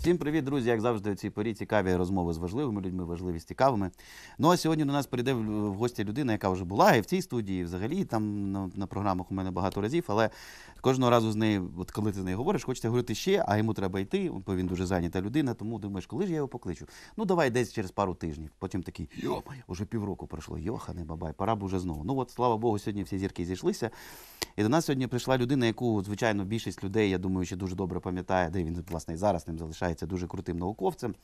Всім привіт, друзі! Як завжди, у цій порі цікаві розмови з важливими людьми, важливі з цікавими. Ну а сьогодні до нас прийде в гості людина, яка вже була і в цій студії, і взагалі там на, на програмах у мене багато разів. Але кожного разу з нею, от коли ти з нею говориш, хочеться говорити ще, а йому треба йти, бо він дуже зайнята людина. Тому думаєш, коли ж я його покличу? Ну давай десь через пару тижнів. Потім такий йо, уже півроку пройшло. Йохане бабай, пора б уже знову. Ну от слава Богу, сьогодні всі зірки зійшлися. І до нас сьогодні прийшла людина, яку звичайно більшість людей, я думаю, ще дуже добре пам'ятає, де він власне і зараз ним залишає вважається дуже крутим науковцем.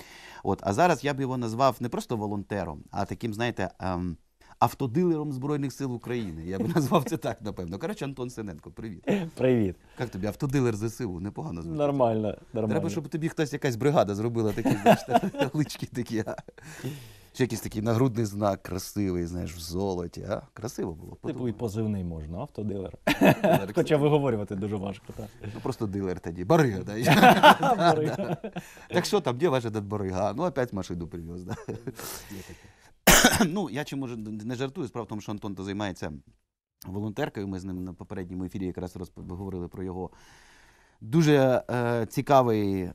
От, А зараз я б його назвав не просто волонтером, а таким, знаєте, ем, автодилером Збройних сил України. Я б назвав це так, напевно. Коротше, Антон Синенко, привіт. Привіт. Як тобі автодилер ЗСУ? Непогано звучить? Нормально, нормально. Треба, щоб тобі хтось якась бригада зробила такі, знаєш, такі ще якийсь такий нагрудний знак красивий, знаєш, в золоті. а? Красиво було. Типу і позивний можна, автодилер. Хоча виговорювати дуже важко. так. Ну просто дилер тоді. Барига, да. Так що там, де ваша этот барига? Ну, опять машину привез. Да? Ну, я чому не жартую, справа в тому, що Антон то займається волонтеркою. Ми з ним на попередньому ефірі якраз говорили про його дуже е, цікавий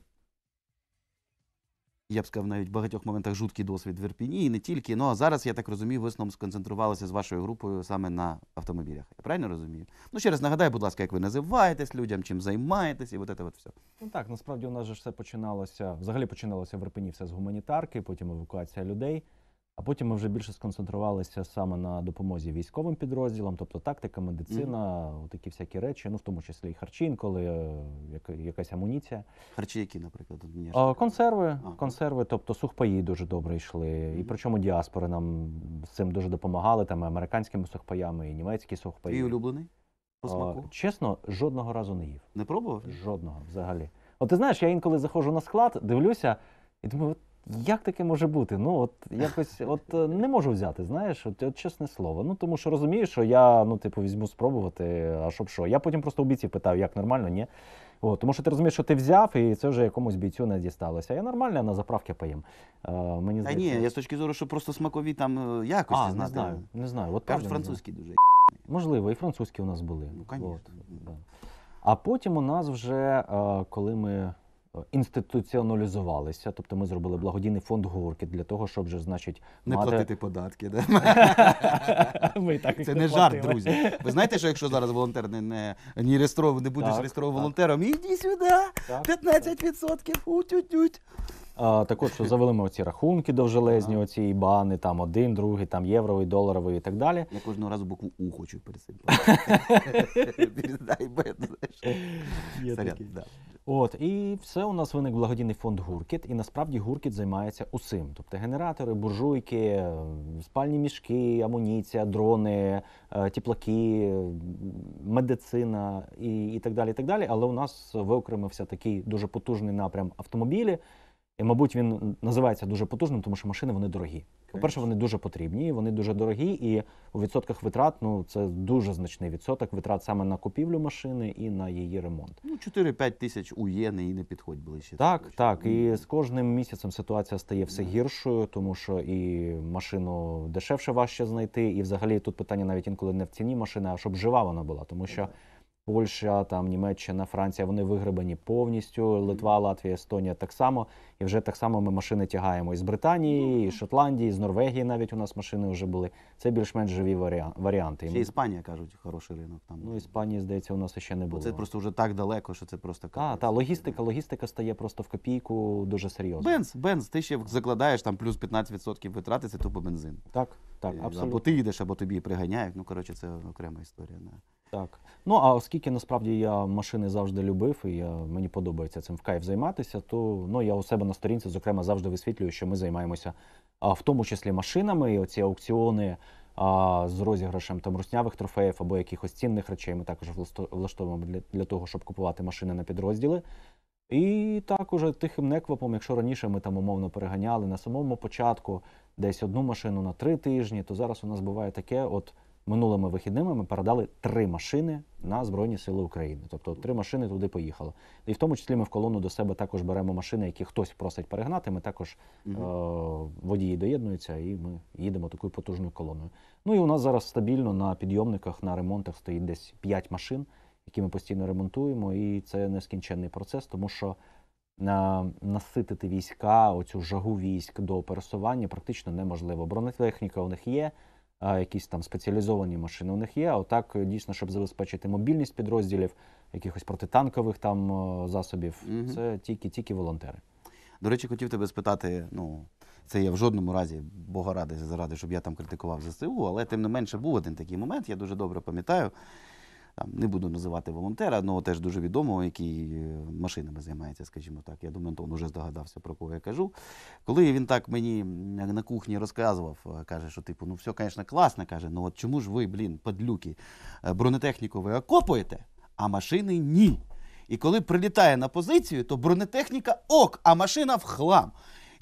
я б сказав, навіть в багатьох моментах жуткий досвід в Ірпіні, і не тільки. Ну а зараз, я так розумію, ви основному сконцентрувалися з вашою групою саме на автомобілях. Я правильно розумію? Ну, ще раз нагадаю, будь ласка, як ви називаєтесь людям, чим займаєтесь, і от це от все. Ну так, насправді у нас же все починалося. Взагалі починалося в Ірпені все з гуманітарки, потім евакуація людей. А потім ми вже більше сконцентрувалися саме на допомозі військовим підрозділам, тобто тактика, медицина, mm -hmm. такі всякі речі, ну в тому числі і харчі, інколи е, як, якась амуніція. Харчі, які, наприклад, а, консерви, а. консерви, тобто сухпаї дуже добре йшли. Mm -hmm. І причому діаспори нам з цим дуже допомагали. Там і американськими сухпаями, і німецькі сухпаї. Твій улюблений по смаку? А, чесно, жодного разу не їв. Не пробував? Жодного взагалі. От ти знаєш, я інколи заходжу на склад, дивлюся і думаю. Як таке може бути? Ну от якось от е, не можу взяти, знаєш, от, от чесне слово. Ну тому що розумію, що я ну, типу, візьму спробувати, а щоб що. Я потім просто у бійців питав, як нормально, ні. О, тому що ти розумієш, що ти взяв, і це вже якомусь бійцю не дісталося. Я нормально на заправки поїм. Е, мені Та ні, я з точки зору, що просто смакові там е, якості а, Не знаю, не знаю. От Кажуть, французькі дуже. Можливо, і французькі у нас були. Ну, звісно. Да. А потім у нас вже, е, коли ми інституціоналізувалися, тобто ми зробили благодійний фонд горки для того, щоб вже значить не мати... платити податки. Да? ми так Це не, не жарт, друзі. Ви знаєте, що якщо зараз волонтер не не, не, реєстров, не будеш реєстровим волонтером, іди сюди, 15%. Утють. Так от, що завели ми оці рахунки довжелезні, оці бани, там один, другий, там євровий, доларовий і так далі. Я кожного разу букву У хочу пересипати. Передай Б, знаєш. От і все у нас виник благодійний фонд Гуркіт, і насправді Гуркіт займається усім. Тобто генератори, буржуйки, спальні мішки, амуніція, дрони, е, тіплаки, медицина і і так далі. і так далі. Але у нас виокремився такий дуже потужний напрям автомобілі. І, мабуть, він називається дуже потужним, тому що машини вони дорогі. По-перше, вони дуже потрібні, вони дуже дорогі, і у відсотках витрат ну це дуже значний відсоток витрат саме на купівлю машини і на її ремонт. Ну 4-5 тисяч у єни і не підходь ближче. Так, так. І з кожним місяцем ситуація стає все гіршою, тому що і машину дешевше важче знайти, і взагалі тут питання навіть інколи не в ціні машини, а щоб жива вона була, тому що. Е, Польща, там Німеччина, Франція вони вигребані повністю. Литва, Латвія, Естонія так само. І вже так само ми машини тягаємо із Британії, ну, і Шотландії, з Норвегії. Навіть у нас машини вже були. Це більш-менш живі варіанти. Ще Іспанія кажуть, хороший ринок там. Ну Іспанії, здається, у нас ще не було. Це просто вже так далеко, що це просто А, та логістика. Логістика стає просто в копійку дуже серйозно. Бенз, бенз. Ти ще закладаєш там плюс 15% витрати, це тупо бензин. Так, так е, абсолютно. або ти їдеш, або тобі приганяють. Ну коротше, це окрема історія. Так. Ну а оскільки насправді я машини завжди любив, і я, е, мені подобається цим в кайф займатися, то ну, я у себе на сторінці, зокрема, завжди висвітлюю, що ми займаємося а, в тому числі машинами. І оці аукціони а, з розіграшем там руснявих трофеїв або якихось цінних речей, ми також влаштовуємо для, для того, щоб купувати машини на підрозділи. І також тихим неквапом, якщо раніше ми там умовно переганяли на самому початку десь одну машину на три тижні, то зараз у нас буває таке, от минулими вихідними ми передали три машини на Збройні Сили України. Тобто три машини туди поїхало. І в тому числі ми в колону до себе також беремо машини, які хтось просить перегнати. Ми також угу. е водії доєднуються, і ми їдемо такою потужною колоною. Ну і у нас зараз стабільно на підйомниках, на ремонтах стоїть десь п'ять машин, які ми постійно ремонтуємо. І це нескінченний процес, тому що. На е, наситити війська, оцю жагу військ до пересування практично неможливо. Бронетехніка у них є, а якісь там спеціалізовані машини у них є. А отак е, дійсно, щоб забезпечити мобільність підрозділів, якихось протитанкових там засобів, угу. це тільки-тільки волонтери. До речі, хотів тебе спитати, ну. Це я в жодному разі Бога ради заради, щоб я там критикував ЗСУ, але тим не менше був один такий момент, я дуже добре пам'ятаю там не буду називати волонтера, одного ну, теж дуже відомого, який е, машинами займається, скажімо так. Я думаю, Антон вже здогадався, про кого я кажу. Коли він так мені на кухні розказував, е, каже, що типу, ну все, звісно, класно, каже, ну от чому ж ви, блін, падлюки, е, бронетехніку ви окопуєте, а машини ні. І коли прилітає на позицію, то бронетехніка ок, а машина в хлам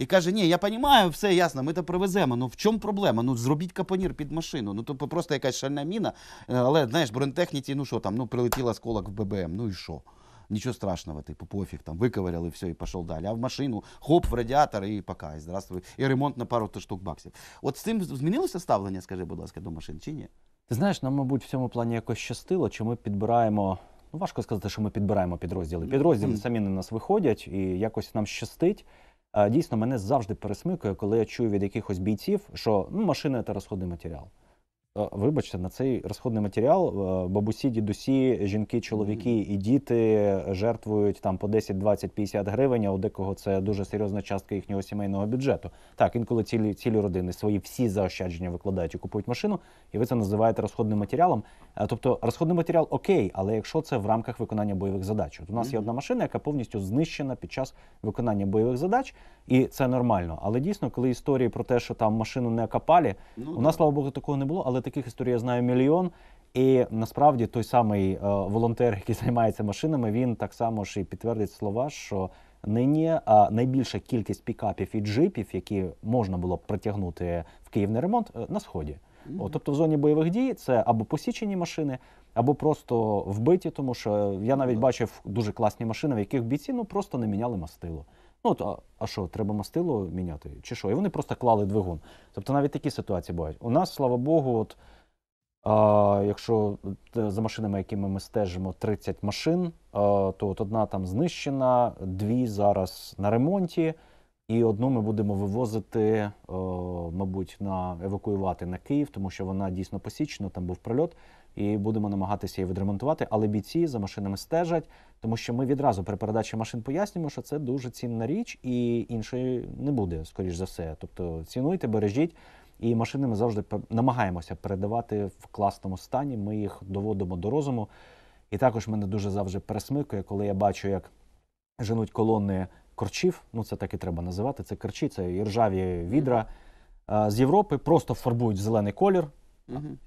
і каже: Ні, я розумію, все ясно, ми то привеземо. Ну в чому проблема? Ну зробіть капонір під машину. Ну то типу, просто якась шальна міна. Е, але знаєш, бронетехніці, ну що там, ну прилетіла сколок в ББМ, ну і що? Нічого страшного, типу, пофіг, там виковиряли все і пішов далі. А в машину хоп, в радіатор і пока, і здравствуй. І ремонт на пару штук баксів. От з цим змінилося ставлення, скажи, будь ласка, до машин чи ні? Ти знаєш, нам, мабуть, в цьому плані якось щастило, чи ми підбираємо. Ну, важко сказати, що ми підбираємо підрозділи. Підрозділи mm. самі на нас виходять, і якось нам щастить. Е, дійсно, мене завжди пересмикує, коли я чую від якихось бійців, що ну машина це розходний матеріал. Вибачте, на цей розходний матеріал е, бабусі, дідусі, жінки, чоловіки і діти жертвують там по 10, 20, 50 гривень. а У декого це дуже серйозна частка їхнього сімейного бюджету. Так, інколи цілі цілі родини свої всі заощадження викладають і купують машину, і ви це називаєте розходним матеріалом. Е, тобто розходний матеріал окей, але якщо це в рамках виконання бойових задач, От у нас є одна машина, яка повністю знищена під час виконання бойових задач, і це нормально. Але дійсно, коли історії про те, що там машину не окопали, ну, у нас, слава Богу, такого не було, але таких історій я знаю мільйон. І насправді той самий е, волонтер, який займається машинами, він так само ж і підтвердить слова, що нині найбільша кількість пікапів і джипів, які можна було б притягнути в Київний на ремонт, е, на сході. О, тобто в зоні бойових дій це або посічені машини, або просто вбиті, тому що я навіть бачив дуже класні машини, в яких бійці ну просто не міняли мастило. Ну от, а, а що, треба мастило міняти? Чи що? І вони просто клали двигун. Тобто навіть такі ситуації бувають. У нас, слава Богу, от, а, якщо е, за машинами, якими ми стежимо, 30 машин, а, е, то от одна там знищена, дві зараз на ремонті, і одну ми будемо вивозити, а, е, мабуть, на евакуювати на Київ, тому що вона дійсно посічена, там був прильот і будемо намагатися її відремонтувати. Але бійці за машинами стежать, тому що ми відразу при передачі машин пояснюємо, що це дуже цінна річ, і іншої не буде, скоріш за все. Тобто цінуйте, бережіть. І машини ми завжди намагаємося передавати в класному стані. Ми їх доводимо до розуму. І також мене дуже завжди пересмикує, коли я бачу, як женуть колони корчів. Ну це так і треба називати. Це корчі, це іржаві відра з Європи, просто фарбують в зелений колір.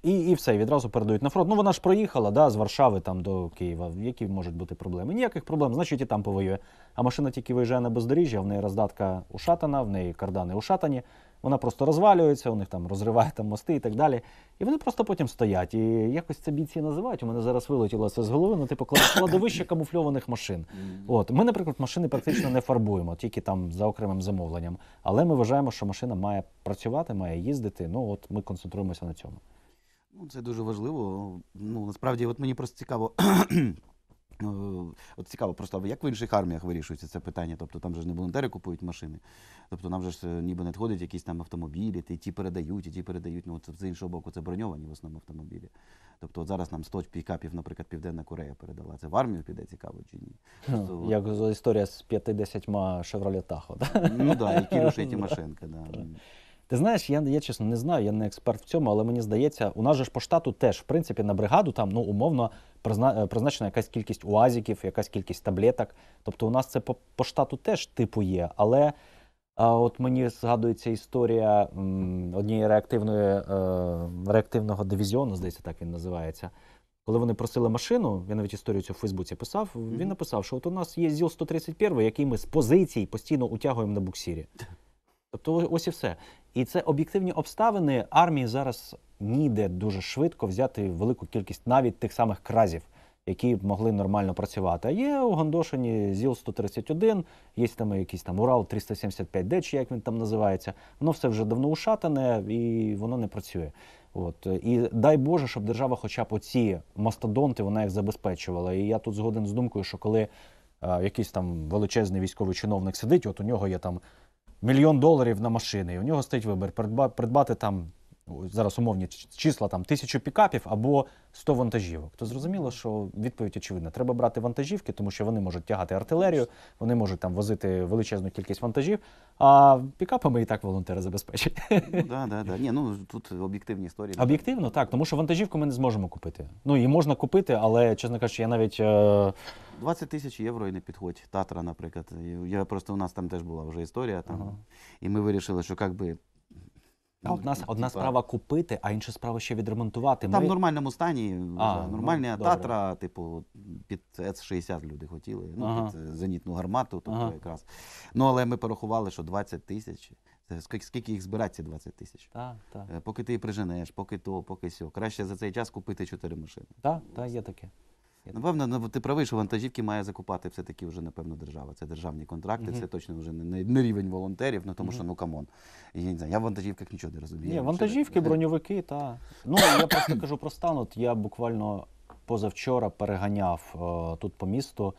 І і все, і відразу передають на фронт. Ну вона ж проїхала да, з Варшави там до Києва. Які можуть бути проблеми? Ніяких проблем, значить, і там повоює. А машина тільки виїжджає на бездоріжжя, в неї роздатка ушатана, в неї кардани ушатані вона просто розвалюється, у них там розриває там мости і так далі. І вони просто потім стоять. І якось це бійці називають. У мене зараз вилетіло це з голови, ну типу кладовище камуфльованих машин. От ми, наприклад, машини практично не фарбуємо, тільки там за окремим замовленням. Але ми вважаємо, що машина має працювати, має їздити. Ну от ми концентруємося на цьому. Ну, Це дуже важливо. Ну насправді, от мені просто цікаво. Ну, от цікаво, просто як в інших арміях вирішується це питання? Тобто там же ж не волонтери купують машини, тобто нам же ж е, ніби надходять якісь там автомобілі, і ті передають, і ті передають. Ну, от, з іншого боку, це броньовані в основному автомобілі. Тобто от зараз нам 100 пікапів, наприклад, Південна Корея передала. Це в армію піде цікаво чи ні? Просто, як історія з 50 Chevrolet Tahoe. Ну так, які рушить і машинка. Да. Ти знаєш, я я чесно не знаю, я не експерт в цьому, але мені здається, у нас же ж по штату теж в принципі на бригаду там ну умовно призначена е, якась кількість уазіків, якась кількість таблеток. Тобто у нас це по, по штату теж типу є. Але а е, от мені згадується історія однієї реактивної е, реактивного дивізіону, здається, так він називається. Коли вони просили машину, я навіть історію цю в Фейсбуці писав. Він написав, що от у нас є ЗІЛ-131, який ми з позицій постійно утягуємо на буксірі. Тобто, ось і все. І це об'єктивні обставини армії зараз ніде дуже швидко взяти велику кількість навіть тих самих кразів, які могли нормально працювати. А є у Гондошині ЗІЛ-131, є там якийсь там Урал 375 d чи як він там називається. Воно все вже давно ушатане і воно не працює. От і дай Боже, щоб держава, хоча б оці мастодонти, вона їх забезпечувала. І я тут згоден з думкою, що коли а, якийсь там величезний військовий чиновник сидить, от у нього є там мільйон доларів на машини, і у нього стоїть вибір придбати там зараз умовні числа там тисячу пікапів або 100 вантажівок, то зрозуміло, що відповідь очевидна. Треба брати вантажівки, тому що вони можуть тягати артилерію, вони можуть там возити величезну кількість вантажів. А пікапами і так волонтери забезпечать. Ну, да, да, да. Ні, ну тут об'єктивні історії. Об'єктивно, так, тому що вантажівку ми не зможемо купити. Ну її можна купити, але чесно кажучи, я навіть. Е... 20 тисяч євро і не підходь. Татра, наприклад. Я просто у нас там теж була вже історія. Там, ага. І ми вирішили, що як би. Там одна одна справа купити, а інша справа ще відремонтувати. Там Ми... в нормальному стані а, вже нормальна ну, татра, типу, під С-60 люди хотіли. Ну, ага. під е, зенітну гармату, тобто ага. якраз. Ну але ми порахували, що 20 тисяч. Е, скільки скільки їх збирати, ці 20 тисяч? Так, так. Е, поки ти приженеш, поки то, поки сьо. Краще за цей час купити 4 машини. Так, так, є таке. Напевно, ну, ти правий, що вантажівки має закупати все-таки вже, напевно, держава. Це державні контракти, це точно вже не, не рівень волонтерів, ну тому що ну камон. Я не знаю, я в вантажівках нічого не розумію. Ні, вантажівки, броньовики, та. Ну я просто кажу про стан. От я буквально позавчора переганяв о, е, тут по місту.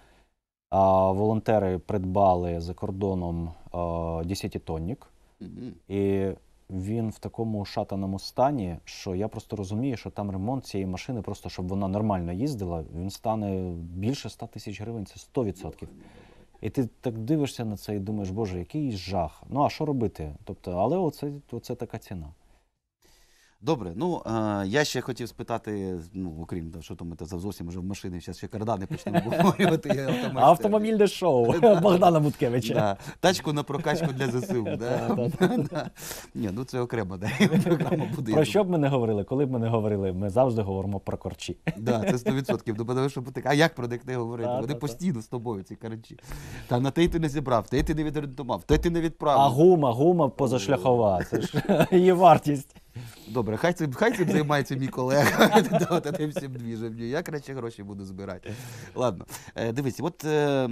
А волонтери придбали за кордоном 10-тонник. Е, mm І він в такому шатаному стані, що я просто розумію, що там ремонт цієї машини, просто щоб вона нормально їздила, він стане більше 100 тисяч гривень, це 100%. І ти так дивишся на це і думаєш, боже, який жах. Ну а що робити? Тобто, але оце, оце така ціна. Добре, ну е, я ще хотів спитати, ну окрім того, що там це зовсім вже в машині зараз ще кардани почнемо обговорювати. Автомобільне шоу Богдана Буткевича. Да. Тачку на прокачку для ЗСУ. Да? да, Ні, ну це окрема програма буде. Про що б ми не говорили? Коли б ми не говорили, ми завжди говоримо про корчі. Да, Це 100%. що А як про них не говорити? Вони постійно з тобою, ці корчі. Та на те ти не зібрав, те й ти не відремонтував, те ти не відправив. А гума, гума позашляхова. Це ж її вартість. Добре, хай цим хай цим займається мій колега. Та тим всім двіжем. Я краще гроші буду збирати. Ладно, е, дивись, от е,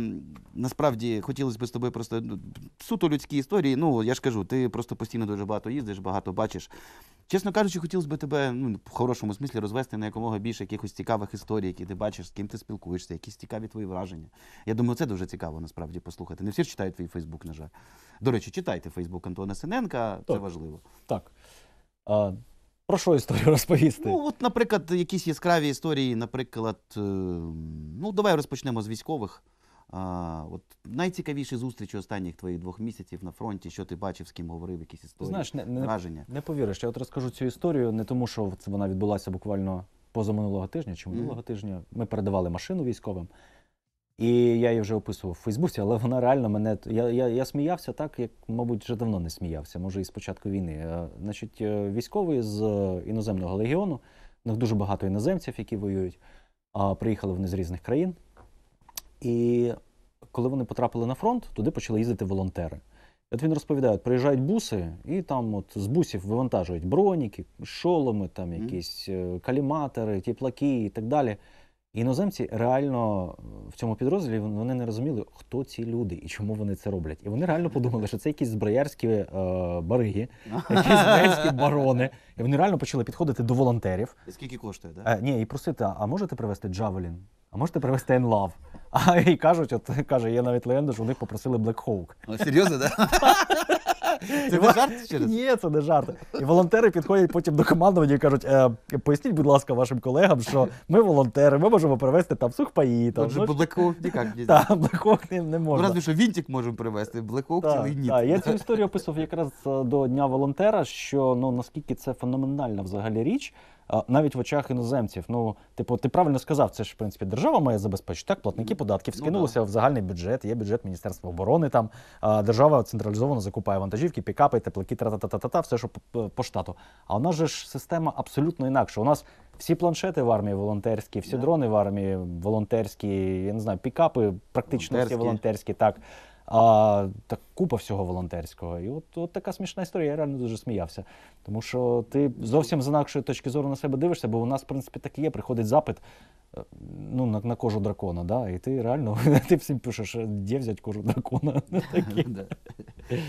насправді хотілося б з тобою просто ну, суто людські історії. Ну я ж кажу, ти просто постійно дуже багато їздиш, багато бачиш. Чесно кажучи, хотілося б тебе ну, в хорошому смислі розвести на якомога більше якихось цікавих історій, які ти бачиш, з ким ти спілкуєшся, якісь цікаві твої враження. Я думаю, це дуже цікаво насправді послухати. Не всі ж читають твій Фейсбук, на жаль. До речі, читайте Фейсбук Антона Синенка, це важливо. Так. А, Про що історію розповісти? Ну, от, наприклад, якісь яскраві історії, наприклад, е, ну давай розпочнемо з військових. А, От найцікавіші зустрічі останніх твоїх двох місяців на фронті, що ти бачив, з ким говорив, якісь історії Знаєш, не, не, враження. Не повіриш. Я от розкажу цю історію, не тому, що це вона відбулася буквально позаминулого тижня чи минулого mm. тижня. Ми передавали машину військовим. І я її вже описував в Фейсбуці, але вона реально мене. Я я, я сміявся так, як, мабуть, вже давно не сміявся, може і з початку війни. Е, значить, е, військовий з е, іноземного легіону, у них дуже багато іноземців, які воюють, а приїхали вони з різних країн. І коли вони потрапили на фронт, туди почали їздити волонтери. От він розповідає, приїжджають буси, і там от з бусів вивантажують броніки, шоломи, там якісь каліматори, тіплаки і так далі. Іноземці реально е, в цьому підрозділі вони не розуміли, хто ці люди і чому вони це роблять. І вони реально подумали, що це якісь зброярські е, бариги, якісь зброярські барони. І вони реально почали підходити до волонтерів. І Скільки коштує, так? Е, ні, і просити, а можете привезти Джавелін? А можете привезти Енлав? А і кажуть, от каже, є навіть легенда, що у них попросили Black Hawk. Серйозно, так? Це не жарт через? Ні, це не жарт. І волонтери підходять потім до командування і кажуть: «Е, поясніть, будь ласка, вашим колегам, що ми волонтери, ми можемо привезти там сухпаї. Там, ну, Блекхоук ніяк не Так, Блекхоук не, можна. Ну, що Вінтик можемо привезти, Блекхоук цілий ні. Так, я цю історію описував якраз е, до Дня волонтера, що ну наскільки це феноменальна взагалі річ навіть в очах іноземців. Ну, типу, ти правильно сказав, це ж в принципі держава має забезпечити. Так, платники податків ну скинулися ну, да. в загальний бюджет. Є бюджет Міністерства оборони. Там держава централізовано закупає вантажівки, пікапи, теплики, та-та-та-та-та, все, що по штату. А у нас же ж система абсолютно інакша. У нас всі планшети в армії волонтерські, всі yeah. дрони в армії волонтерські, я не знаю, пікапи практично волонтерські. всі волонтерські. Так а так купа всього волонтерського. І от от така смішна історія, я реально дуже сміявся. Тому що ти зовсім з інакшої точки зору на себе дивишся, бо у нас, в принципі, так і є. Приходить запит е, ну, на на кожу дракона. да? І ти реально ти всім пишеш, де взять кожу дракона.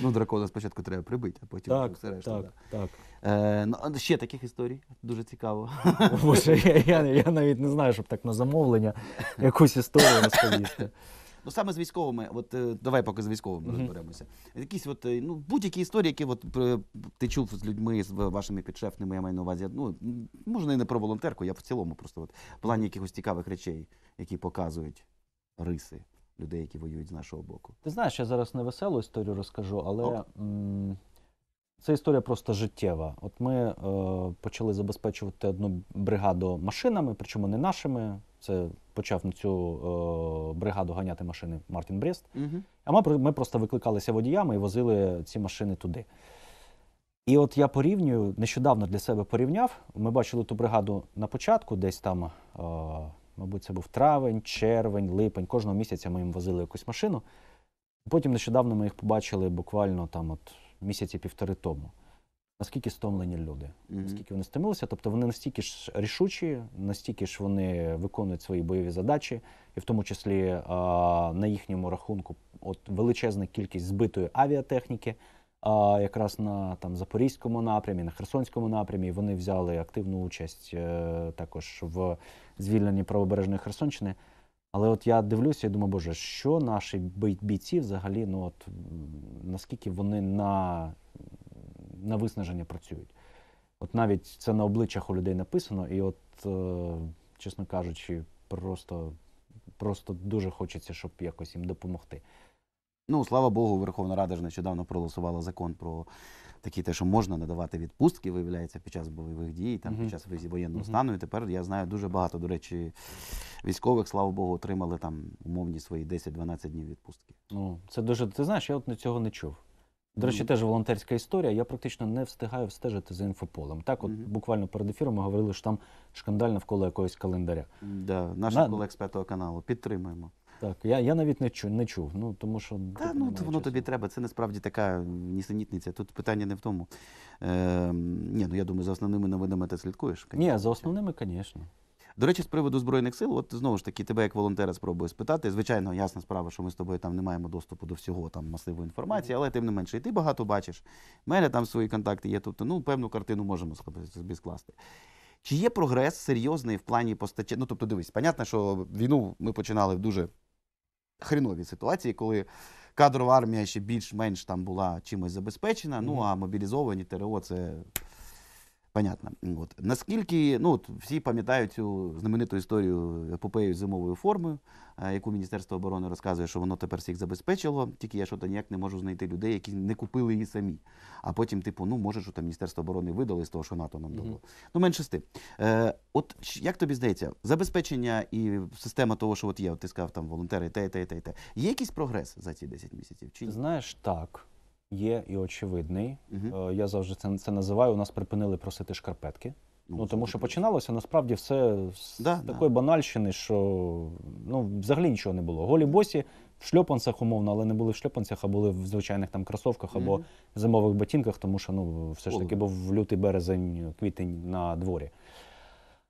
Ну, дракона спочатку треба прибити, а потім все решта. Так, так. Е, ну, ще таких історій дуже цікаво. Боже, Я навіть не знаю, щоб так на замовлення якусь історію розповісти. Ну саме з військовими, от е, давай поки з військовими mm -hmm. розберемося. Якісь от е, ну будь-які історії, які от е, ти чув з людьми, з вашими підшефними, я маю на увазі. Ну можна і не про волонтерку, я в цілому просто от в плані якихось цікавих речей, які показують риси людей, які воюють з нашого боку. Ти знаєш, я зараз не веселу історію розкажу, але. Оп. Це історія просто життєва. От ми е, почали забезпечувати одну бригаду машинами, причому не нашими. Це почав на цю е, бригаду ганяти машини Мартін Брест. Угу. А ми ми просто викликалися водіями і возили ці машини туди. І от я порівнюю, нещодавно для себе порівняв. Ми бачили ту бригаду на початку, десь там, е, мабуть, це був травень, червень, липень. Кожного місяця ми їм возили якусь машину. Потім нещодавно ми їх побачили буквально там от місяці півтори тому. Наскільки стомлені люди, mm -hmm. наскільки вони стомилися, тобто вони настільки ж рішучі, настільки ж вони виконують свої бойові задачі, і в тому числі а, на їхньому рахунку, от величезна кількість збитої авіатехніки, а якраз на там запорізькому напрямі, на Херсонському напрямі, вони взяли активну участь е, також в звільненні правобережної Херсонщини. Але от я дивлюся і думаю, Боже, що наші бійці взагалі, ну от наскільки вони на на виснаження працюють? От навіть це на обличчях у людей написано, і от, е, чесно кажучи, просто просто дуже хочеться, щоб якось їм допомогти. Ну, слава Богу, Верховна Рада ж нещодавно проголосувала закон про такі, те, що можна надавати відпустки, виявляється, під час бойових дій, там під час воєнного стану. І тепер я знаю дуже багато, до речі, військових, слава Богу, отримали там умовні свої 10-12 днів відпустки. Ну це дуже ти знаєш, я от цього не чув. До речі, теж волонтерська історія. Я практично не встигаю встежити за інфополем. Так, от mm -hmm. буквально перед ефіром ми говорили, що там шкандаль навколо якогось календаря. Да, Наших На... колег з п'ятого каналу підтримуємо. Так, я я навіть не чув, не чув. Ну тому що Та ну воно тобі треба. Це насправді така нісенітниця. Тут питання не в тому. Е, Ні, ну я думаю, за основними новинами ти слідкуєш. Ні, за основними, звісно. До речі, з приводу збройних сил, от знову ж таки, тебе як волонтера спробую спитати. Звичайно, ясна справа, що ми з тобою там не маємо доступу до всього там масиву інформації, але тим не менше, і ти багато бачиш. У мене там свої контакти є. Тобто, ну певну картину можемо собі скласти. Чи є прогрес серйозний в плані постачання? Ну тобто, дивись, понятно, що війну ми починали в дуже хренові ситуації, коли кадрова армія ще більш-менш там була чимось забезпечена. Mm -hmm. Ну а мобілізовані ТРО це. Понятно. От. Наскільки ну от, всі пам'ятають цю знамениту історію епопею зимовою формою, е, яку Міністерство оборони розказує, що воно тепер всіх забезпечило, тільки я що то ніяк не можу знайти людей, які не купили її самі. А потім, типу, ну може, що там Міністерство оборони видали з того, що НАТО нам дало. Mm -hmm. Ну менше з тим. Е, От як тобі здається, забезпечення і система того, що от є, от ти сказав там волонтери, те, те, те, те. Є якийсь прогрес за ці 10 місяців? Чи Знаєш, так є і очевидний. Угу. Я завжди це це називаю. У нас припинили просити шкарпетки. Ну, ну тому що починалося насправді все з да, такої да. банальщини, що ну взагалі нічого не було. Голі босі в шльопанцях умовно, але не були в шльопанцях, а були в звичайних там кросовках або mm -hmm. зимових ботинках, тому що ну все ж таки був лютий березень, квітень на дворі.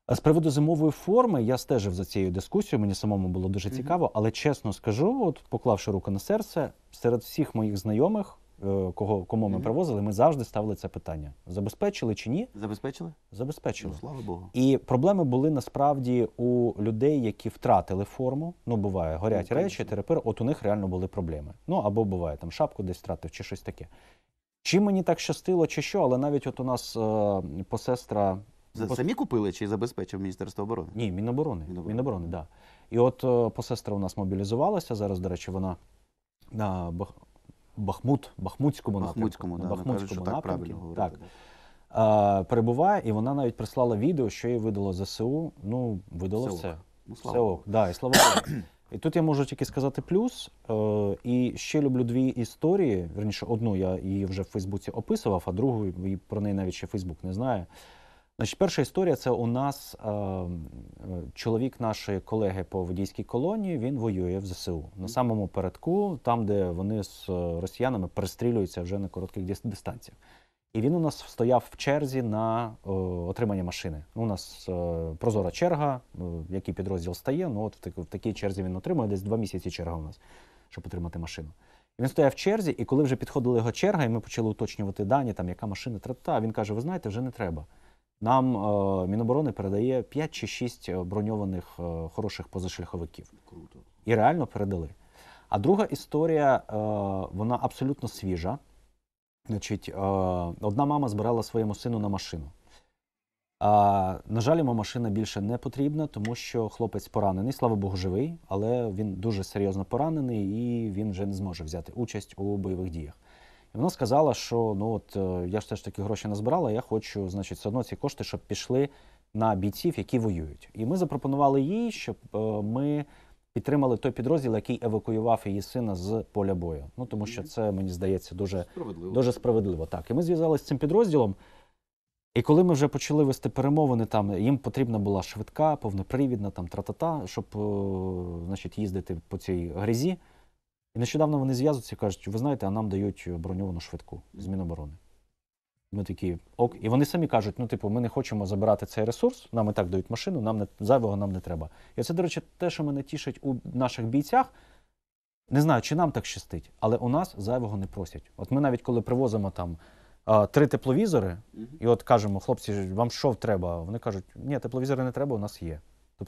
З приводу зимової форми я стежив за цією дискусією. Мені самому було дуже цікаво, mm -hmm. але чесно скажу, от поклавши руку на серце, серед всіх моїх знайомих Е, кого кому ми привозили, ми завжди ставили це питання: забезпечили чи ні? Забезпечили? Забезпечили. Ну, слава Богу. І проблеми були насправді у людей, які втратили форму. Ну, буває, горять ну, речі, тепер От у них реально були проблеми. Ну або буває там шапку десь втратив, чи щось таке. Чи мені так щастило, чи що, але навіть от у нас е, посестра. Самі купили чи забезпечив Міністерство оборони? Ні, Міноборони. Міноборони, Міноборони да. І от е, посестра у нас мобілізувалася. Зараз, до речі, вона на Бахмут, Бахмутському напрямку. Бахмутському, да, Бахмутському кажуть, що так напрямку. правильно говорити. Так. А, перебуває, і вона навіть прислала відео, що їй видало ЗСУ. Ну, видало все. все. Ну, слава. Все ок. Да, і слава Богу. І тут я можу тільки сказати плюс. Е, І ще люблю дві історії. Верніше, одну я її вже в Фейсбуці описував, а другу про неї навіть ще Фейсбук не знає. Значить, перша історія це у нас е, е, чоловік нашої колеги по водійській колонії. Він воює в ЗСУ на самому передку, там де вони з е, росіянами перестрілюються вже на коротких дистанціях. І він у нас стояв в черзі на о, е, отримання машини. Ну, у нас о, прозора черга, о, який підрозділ стає. Ну от в, так, в такій черзі він отримує десь два місяці. Черга у нас, щоб отримати машину. він стояв в черзі, і коли вже підходила його черга, і ми почали уточнювати дані, там яка машина трата. Він каже: Ви знаєте, вже не треба. Нам е, Міноборони передає 5 чи 6 е, броньованих е, хороших позашляховиків. Круто. І реально передали. А друга історія, е, вона абсолютно свіжа. Значить, е, одна мама збирала своєму сину на машину. А, На жаль, йому машина більше не потрібна, тому що хлопець поранений, слава Богу, живий, але він дуже серйозно поранений і він вже не зможе взяти участь у бойових діях. І вона сказала, що ну от е, я ж теж такі гроші назбирала, я хочу, значить, все одно ці кошти, щоб пішли на бійців, які воюють. І ми запропонували їй, щоб е, ми підтримали той підрозділ, який евакуював її сина з поля бою. Ну тому що це мені здається дуже справедливо. Дуже справедливо. Так, і ми зв'язалися з цим підрозділом. І коли ми вже почали вести перемовини, там їм потрібна була швидка, повнопривідна, там тратата, щоб, е, значить, їздити по цій грязі. І нещодавно вони зв'язуються і кажуть, ви знаєте, а нам дають е, броньовану швидку з Міноборони. Ми такі ок. І вони самі кажуть: ну, типу, ми не хочемо забирати цей ресурс, нам і так дають машину, нам не зайвого нам не треба. І це, до речі, те, що мене тішить у наших бійцях. Не знаю, чи нам так щастить, але у нас зайвого не просять. От ми навіть коли привозимо там а, три тепловізори, і от кажемо, хлопці, вам що треба? Вони кажуть, ні, тепловізори не треба, у нас є.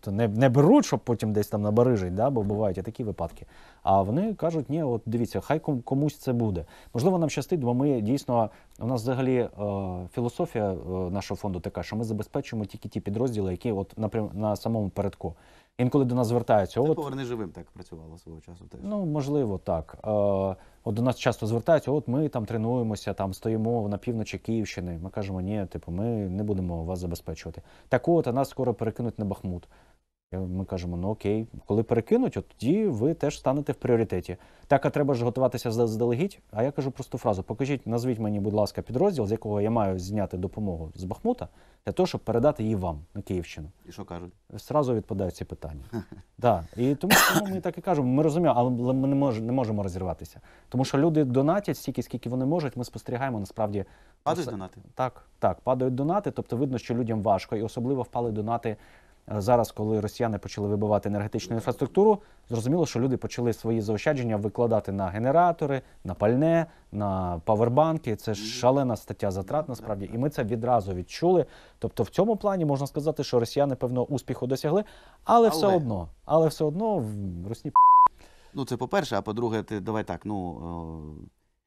Тобто не не беруть, щоб потім десь там набарижить, да? бо бувають і такі випадки. А вони кажуть, ні, от дивіться, хай комусь це буде. Можливо, нам щастить, бо ми дійсно у нас взагалі е, філософія е, нашого фонду така, що ми забезпечуємо тільки ті підрозділи, які от напрям на самому передку. Інколи до нас звертаються. Це от, поверни живим так працювало свого часу. Теж ну можливо, так. Е, от до нас часто звертаються. От ми там тренуємося, там стоїмо на півночі Київщини. Ми кажемо, ні, типу, ми не будемо вас забезпечувати. Так от а нас скоро перекинуть на Бахмут. Е, ми кажемо, ну окей, коли перекинуть, от тоді ви теж станете в пріоритеті. Так, а треба ж готуватися заздалегідь. А я кажу просту фразу: покажіть, назвіть мені, будь ласка, підрозділ, з якого я маю зняти допомогу з Бахмута, для того, щоб передати її вам на Київщину. І що кажуть? Зразу відпадають ці питання. да. І тому тому ну, ми так і кажемо, ми розуміємо, але ми не можемо не можемо розірватися. Тому що люди донатять стільки, скільки вони можуть. Ми спостерігаємо насправді. Падають донати? Так, так, падають донати. Тобто видно, що людям важко, і особливо впали донати. Е, зараз, коли росіяни почали вибивати енергетичну інфраструктуру, зрозуміло, що люди почали свої заощадження викладати на генератори, на пальне, на павербанки. Це шалена стаття затрат, насправді, і ми це відразу відчули. Тобто, в цьому плані можна сказати, що росіяни певно успіху досягли, але, але. все одно, але все одно в Росії. Ну, це по-перше, а по-друге, ти давай так. ну... О...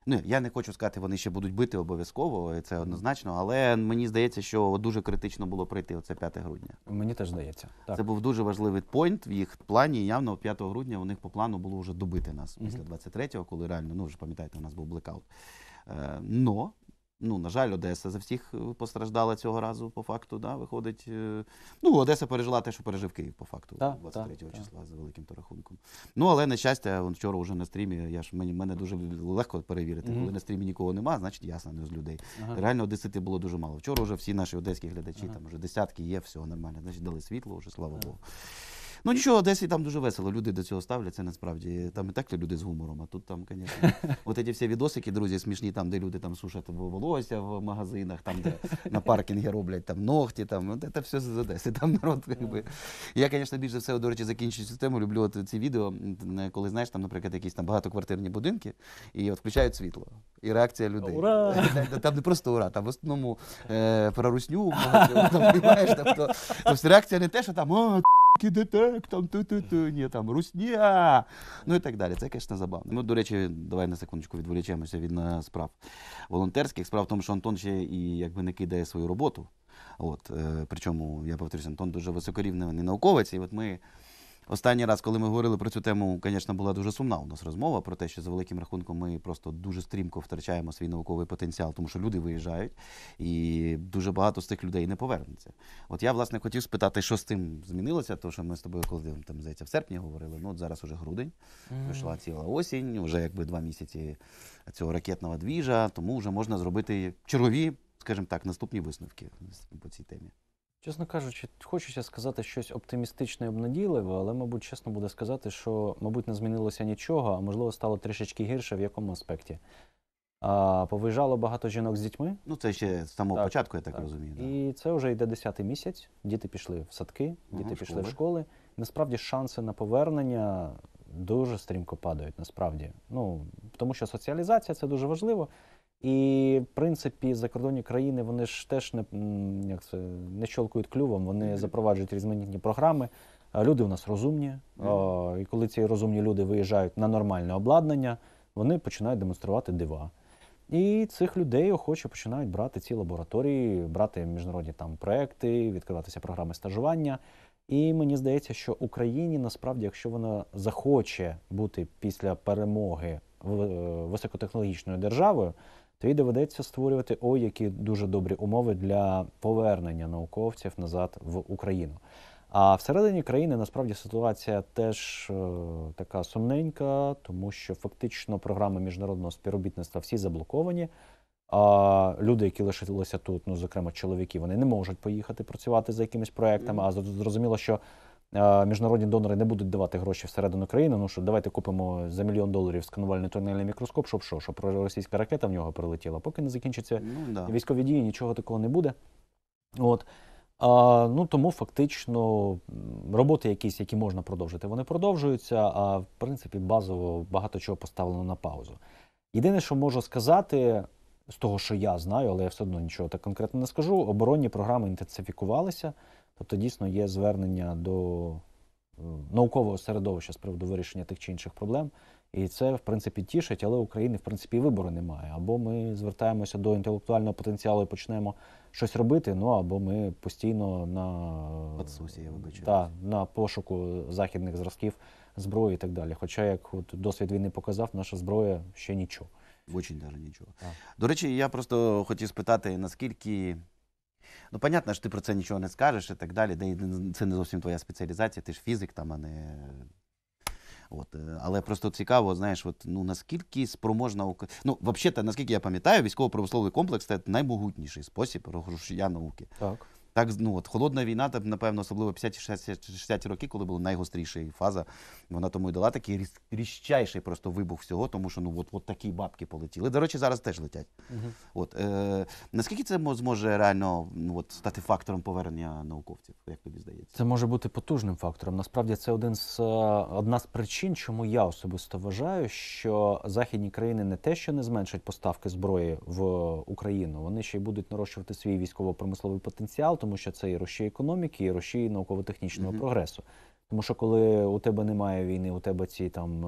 Ну, я не хочу сказати, вони ще будуть бити обов'язково, це однозначно. Але мені здається, що дуже критично було пройти оце 5 грудня. Мені теж здається. Так. Це був дуже важливий пойнт в їх плані. Явно 5 грудня у них по плану було вже добити нас після 23-го, коли реально ну вже пам'ятаєте, у нас був блекаут. Е, но Ну, на жаль, Одеса за всіх е, постраждала цього разу по факту. да, Виходить. Е, ну, Одеса пережила те, що пережив Київ по факту да, 23 да, числа да. за великим то рахунком. Ну, але на щастя, вон вчора вже на стрімі. Я ж мені мене дуже легко перевірити. Mm -hmm. Коли на стрімі нікого нема, значить ясно не з людей. Ага. Реально Одесити було дуже мало. Вчора вже всі наші одеські глядачі, ага. там вже десятки є, все нормально. Значить, дали світло, вже слава ага. Богу. Ну нічого, в Одесі там дуже весело. Люди до цього ставляться насправді. Там і так люди з гумором, а тут там, звісно, от ці всі відосики, друзі, смішні, там, де люди там сушать волосся в магазинах, там, де на паркінгі роблять там ногті, там, от це все з Одеси. Там народ, якби. Я, звісно, більше все, до речі, закінчую цю тему. Люблю от ці відео, коли знаєш, там, наприклад, якісь там багатоквартирні будинки, і от включають світло. І реакція людей. Ура! Там не просто ура, там в основному е, про русню, там, там, тобто, тобто, реакція не те, що там. О, детек, там ту-ту-ту, ні, там русня. Ну і так далі. Це, звісно, забавно. Ну, до речі, давай на секундочку відволічемося від е, справ волонтерських. Справа в тому, що Антон ще і якби не кидає свою роботу. От, е, Причому, я повторюся, Антон дуже високорівний науковець, і от ми. Останній раз, коли ми говорили про цю тему, звісно, була дуже сумна у нас розмова про те, що за великим рахунком ми просто дуже стрімко втрачаємо свій науковий потенціал, тому що люди виїжджають, і дуже багато з тих людей не повернеться. От я власне хотів спитати, що з тим змінилося, тому що ми з тобою, коли там здається, в серпні говорили. Ну от зараз уже грудень, пройшла ціла осінь, вже якби два місяці цього ракетного двіжа, тому вже можна зробити чергові, скажімо так, наступні висновки по цій темі. Чесно кажучи, хочеться сказати щось оптимістичне і обнадійливе, але, мабуть, чесно буде сказати, що, мабуть, не змінилося нічого, а можливо, стало трішечки гірше в якому аспекті. А, Повиїжджало багато жінок з дітьми. Ну, це ще з самого так, початку, я так, так. розумію. Да. І це вже йде 10-й місяць. Діти пішли в садки, діти угу, пішли школи. в школи. Насправді, шанси на повернення дуже стрімко падають, насправді. Ну, Тому що соціалізація це дуже важливо. І в принципі закордонні країни вони ж теж не як це не щолкують клювом, вони запроваджують різноманітні програми. Е, люди у нас розумні, О, е, і коли ці розумні люди виїжджають на нормальне обладнання, вони починають демонструвати дива. І цих людей охоче починають брати ці лабораторії, брати міжнародні там проекти, відкриватися програми стажування. І мені здається, що Україні насправді, якщо вона захоче бути після перемоги е, високотехнологічною державою тобі доведеться створювати о які дуже добрі умови для повернення науковців назад в Україну. А всередині країни насправді ситуація теж е, така сумненька, тому що фактично програми міжнародного співробітництва всі заблоковані. А люди, які лишилися тут, ну зокрема чоловіки, вони не можуть поїхати працювати за якимись проектами. А зрозуміло, що міжнародні донори не будуть давати гроші всередину країни. Ну що давайте купимо за мільйон доларів сканувальний тунельний мікроскоп, щоб що, щоб російська ракета в нього прилетіла. Поки не закінчиться ну, да. військові дії, нічого такого не буде. От. А, Ну тому фактично роботи, якісь, які можна продовжити, вони продовжуються. А в принципі, базово багато чого поставлено на паузу. Єдине, що можу сказати, з того, що я знаю, але я все одно нічого так конкретно не скажу. Оборонні програми інтенсифікувалися. Тобто, дійсно є звернення до е, наукового середовища з приводу вирішення тих чи інших проблем. І це, в принципі, тішить, але України, в принципі, вибору немає. Або ми звертаємося до інтелектуального потенціалу і почнемо щось робити, ну або ми постійно на Подсусі, я та, на пошуку західних зразків зброї і так далі. Хоча, як от досвід війни показав, наша зброя ще нічого. Очень даже нічого. Так. До речі, я просто хотів спитати, наскільки Ну, понятно, що ти про це нічого не скажеш і так далі. це не зовсім твоя спеціалізація, ти ж фізик, там, а не. От, е, Але просто цікаво, знаєш, от, ну наскільки спроможна Ну, взагалі, наскільки я пам'ятаю, військово-промисловий комплекс це наймогутніший спосіб розгрушення науки. Так. Так, ну от холодна війна, там, напевно, особливо 50-60 роки, коли була найгостріша фаза, вона тому й дала такий різчайший просто вибух всього, тому що ну от от такі бабки полетіли. До речі, зараз теж летять. Угу. От е, наскільки це зможе реально ну, от, стати фактором повернення науковців, як тобі здається? Це може бути потужним фактором. Насправді це один з е, одна з причин, чому я особисто вважаю, що західні країни не те, що не зменшать поставки зброї в Україну, вони ще й будуть нарощувати свій військово-промисловий потенціал тому що це і рушій економіки, і рушій науково-технічного mm -hmm. прогресу. Тому що коли у тебе немає війни, у тебе ці там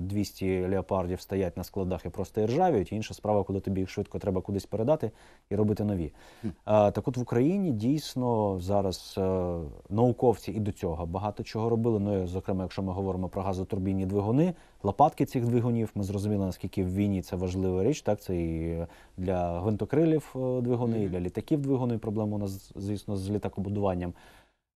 200 е, леопардів стоять на складах і просто і ржавіють. Інша справа, коли тобі їх швидко треба кудись передати і робити нові. А, Так от в Україні дійсно зараз е, науковці і до цього багато чого робили. Ну, зокрема, якщо ми говоримо про газотурбійні двигуни, лопатки цих двигунів, ми зрозуміли, наскільки в війні це важлива річ. Так, це і для гвинтокрилів е, двигуни, і для літаків двигуни. Проблема у нас, звісно, з літакобудуванням.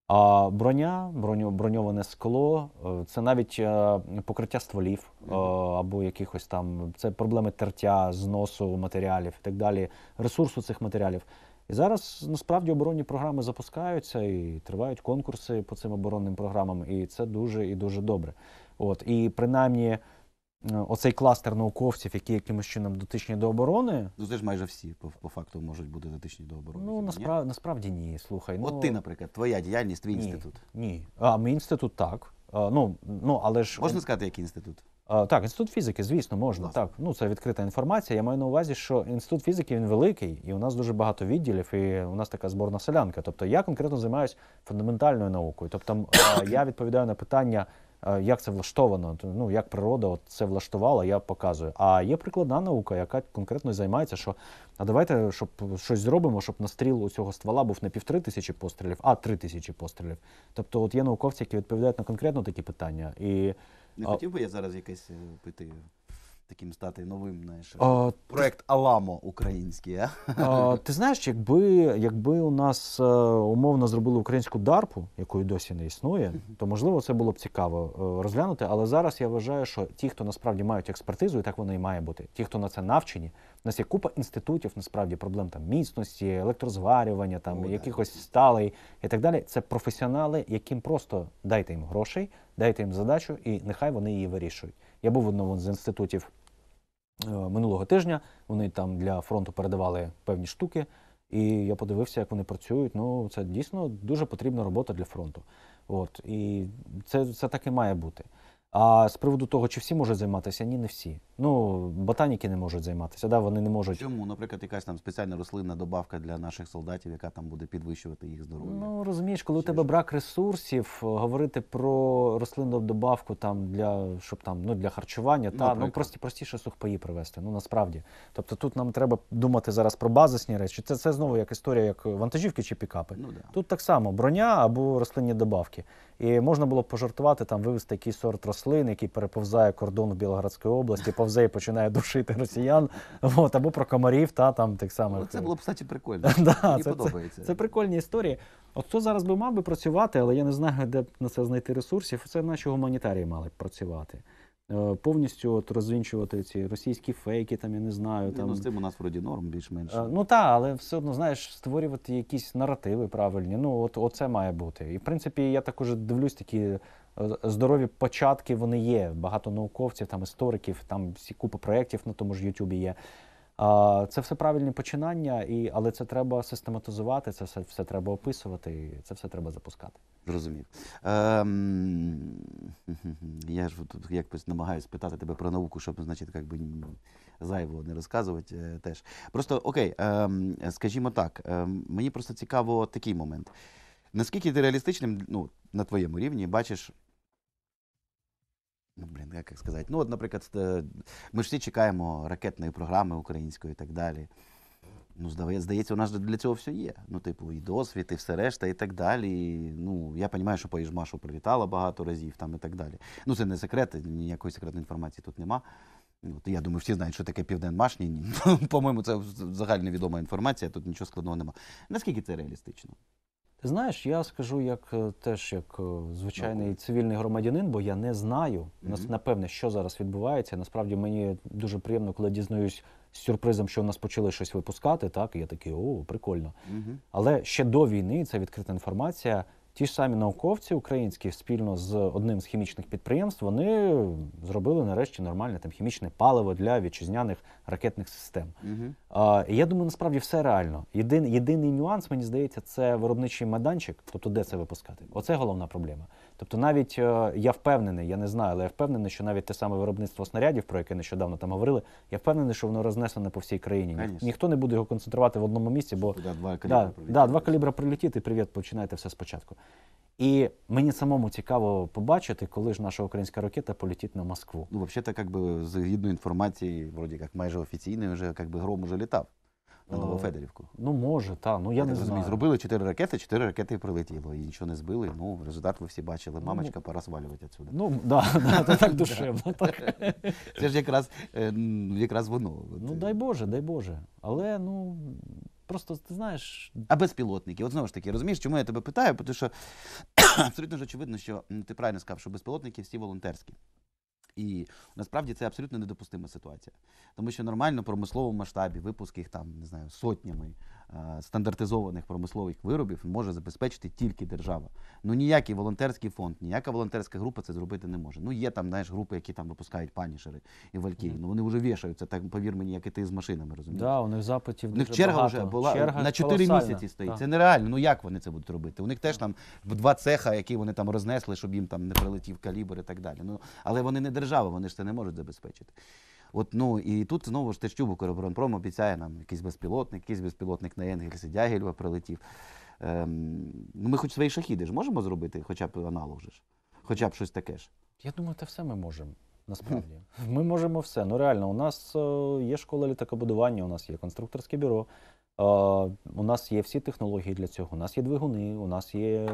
А броня, броню, броньоване скло, е, це навіть е, покриття стволів е, або якихось там це проблеми тертя, зносу матеріалів і так далі, ресурсу цих матеріалів. І зараз насправді оборонні програми запускаються і тривають конкурси по цим оборонним програмам, і це дуже і дуже добре. От і принаймні. Е, оцей кластер науковців, які якимось чином дотичні до оборони. Ну це ж майже всі по, по факту можуть бути дотичні до оборони. Ну насправ... ні? насправді ні. Слухай. От ну ти, наприклад, твоя діяльність, твій ні, інститут. Ні. А мій інститут так. А, ну, ну, але ж... Можна сказати, який інститут? А, так, інститут фізики, звісно, можна. Власне. Так, ну це відкрита інформація. Я маю на увазі, що інститут фізики він великий, і у нас дуже багато відділів, і у нас така зборна селянка. Тобто я конкретно займаюся фундаментальною наукою. Тобто я відповідаю на питання. Е, як це влаштовано, ну як природа от це влаштувала, я показую. А є прикладна наука, яка конкретно займається, що а давайте щоб щось зробимо, щоб настріл у цього ствола був не півтори тисячі пострілів, а три тисячі пострілів. Тобто, от є науковці, які відповідають на конкретно такі питання. І, Не хотів би я зараз якесь е, пити таким стати новим знаєш, а, проект ти... Аламо український. А? а? Ти знаєш, якби якби у нас е, умовно зробили українську дарпу, якої досі не існує, то можливо це було б цікаво е, розглянути. Але зараз я вважаю, що ті, хто насправді мають експертизу, і так воно і має бути. Ті, хто на це навчені, у нас є купа інститутів, насправді проблем там міцності, електрозварювання, там О, якихось сталей і так далі. Це професіонали, яким просто дайте їм грошей, дайте їм задачу, і нехай вони її вирішують. Я був в одному з інститутів Е, минулого тижня вони там для фронту передавали певні штуки, і я подивився, як вони працюють. Ну, це дійсно дуже потрібна робота для фронту. От і це це так і має бути. А з приводу того, чи всі можуть займатися, ні, не всі. Ну, ботаніки не можуть займатися, да, вони не можуть. Чому, наприклад, якась там спеціальна рослинна добавка для наших солдатів, яка там буде підвищувати їх здоров'я? Ну розумієш, коли у тебе брак ресурсів, е, говорити про рослинну добавку там для щоб там ну для харчування, та ну просто простіше сухпаї привезти. Ну насправді. Тобто тут нам треба думати зараз про базисні речі. Це це знову як історія, як вантажівки чи пікапи. Ну, да. Тут так само броня або рослинні добавки. І можна було б пожартувати там, вивести якийсь сорт рослин рослин, який переповзає кордон в Білоградської області, повзе і починає душити росіян. От, або про комарів, та там тих самих. це було б кстати, прикольно. да, Мені це, подобається. Це, це прикольні історії. От хто зараз би мав би працювати, але я не знаю, де б на це знайти ресурсів. Це наші гуманітарії мали б працювати. Е, повністю от розвінчувати ці російські фейки, там я не знаю. Там... Ну, з цим у нас вроді норм більш-менш. Е, ну так, але все одно знаєш, створювати якісь наративи правильні. Ну, от оце має бути. І в принципі, я також дивлюсь такі здорові початки вони є. Багато науковців, там істориків, там всі купа проєктів на тому ж Ютубі є. Це все правильні починання, і але це треба систематизувати, це все все треба описувати, і це все треба запускати. Зрозумів. Ем, я ж тут якось намагаюся питати тебе про науку, щоб значить, як би зайво не розказувати. Е, теж просто окей, ем, скажімо так, ем, мені просто цікаво такий момент. Наскільки ти реалістичним, ну на твоєму рівні бачиш Ну, блін, як як сказати. Ну, от, наприклад, е, ми ж всі чекаємо ракетної програми української і так далі. Ну, здається, у нас для цього все є. Ну, типу, і досвід, і все решта, і так далі. Ну, я розумію, що по Іжмашу багато разів там і так далі. Ну, це не секрет, ніякої секретної інформації тут нема. От, Я думаю, всі знають, що таке Південмашні. По-моєму, це загальновідома інформація, тут нічого складного нема. Наскільки це реалістично? Знаєш, я скажу як е, теж як е, звичайний цивільний громадянин, бо я не знаю напевне, що зараз відбувається. Насправді мені дуже приємно, коли дізнаюсь з сюрпризом, що в нас почали щось випускати. Так і я такий, о, прикольно. Але ще до війни це відкрита інформація. Ті ж самі науковці українські спільно з одним з хімічних підприємств вони зробили нарешті нормальне там хімічне паливо для вітчизняних ракетних систем. Угу. Я думаю, насправді все реально. Єдин, єдиний нюанс, мені здається, це виробничий майданчик, тобто де це випускати. Оце головна проблема. Тобто, навіть е, я впевнений, я не знаю, але я впевнений, що навіть те саме виробництво снарядів, про яке нещодавно там говорили, я впевнений, що воно рознесене по всій країні. Ні, ніхто не буде його концентрувати в одному місці, бо Туда два калібра да, прилетіти. Да, два калібра прилетіти. Привіт, починайте все спочатку. І мені самому цікаво побачити, коли ж наша українська ракета полетить на Москву. Ну, взагалі, так, якби згідно інформації, вроді як майже офіційної, вже якби гром уже літав на ну, Новофедорівку. Ну може, так. Ну я, я не розумію. Знаю. Зробили чотири ракети, чотири ракети прилетіло і нічого не збили. Ну результат ви всі бачили. Ну, мамочка, пора свалювати відсюди. Ну да, да, це так душевно. так. Це ж якраз е, якраз воно. Ну е. дай Боже, дай Боже. Але ну. Просто ти знаєш. А безпілотники. От знову ж таки, розумієш, чому я тебе питаю? Тому що абсолютно ж очевидно, що ти правильно сказав, що безпілотники всі волонтерські. І насправді це абсолютно недопустима ситуація, тому що нормально промисловому масштабі випуск їх там не знаю сотнями. Е, стандартизованих промислових виробів може забезпечити тільки держава. Ну ніякий волонтерський фонд, ніяка волонтерська група це зробити не може. Ну є там знаєш, групи, які там випускають панішери і валькірі. Mm -hmm. Ну вони вже вішаються. Так повір мені, як і ти з машинами розумієш. Да, у них запитів дуже У них черга багато. вже була черга на 4 колосальна. місяці стоїть. Да. Це нереально. Ну як вони це будуть робити? У них теж там в два цеха, які вони там рознесли, щоб їм там не прилетів калібр і так далі. Ну але вони не держава, вони ж це не можуть забезпечити. От ну і тут знову ж те, що Укроборонпром обіцяє нам якийсь безпілотник, якийсь безпілотник на Енгельсі, Дягілєва прилетів. Ем, ну Ми хоч свої шахіди ж можемо зробити, хоча б аналог же ж, хоча б щось таке ж. Я думаю, це все ми можемо. Насправді ми можемо все. Ну реально, у нас е, є школа літакобудування, у нас є конструкторське бюро, Е, у нас є всі технології для цього. У нас є двигуни, у нас є.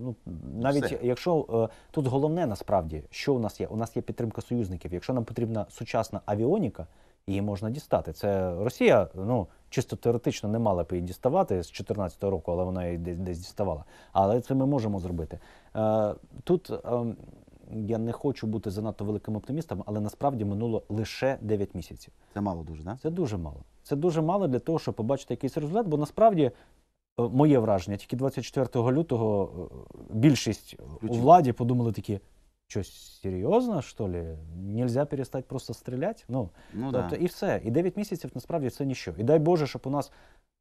Ну навіть Все. якщо е, тут головне насправді, що у нас є? У нас є підтримка союзників. Якщо нам потрібна сучасна авіоніка, її можна дістати. Це Росія, ну чисто теоретично не мала б її діставати з 2014 року, але вона її десь десь діставала. Але це ми можемо зробити е, тут. Ем, я не хочу бути занадто великим оптимістом, але насправді минуло лише 9 місяців. Це мало дуже, да? Це дуже мало. Це дуже мало для того, щоб побачити якийсь результат, бо насправді. Е, моє враження, тільки 24 лютого е, більшість у владі подумали такі, що серйозно, що ли? Нельзя перестати просто стріляти. Ну, ну тобто, да. І все. І 9 місяців насправді це ніщо. І дай Боже, щоб у нас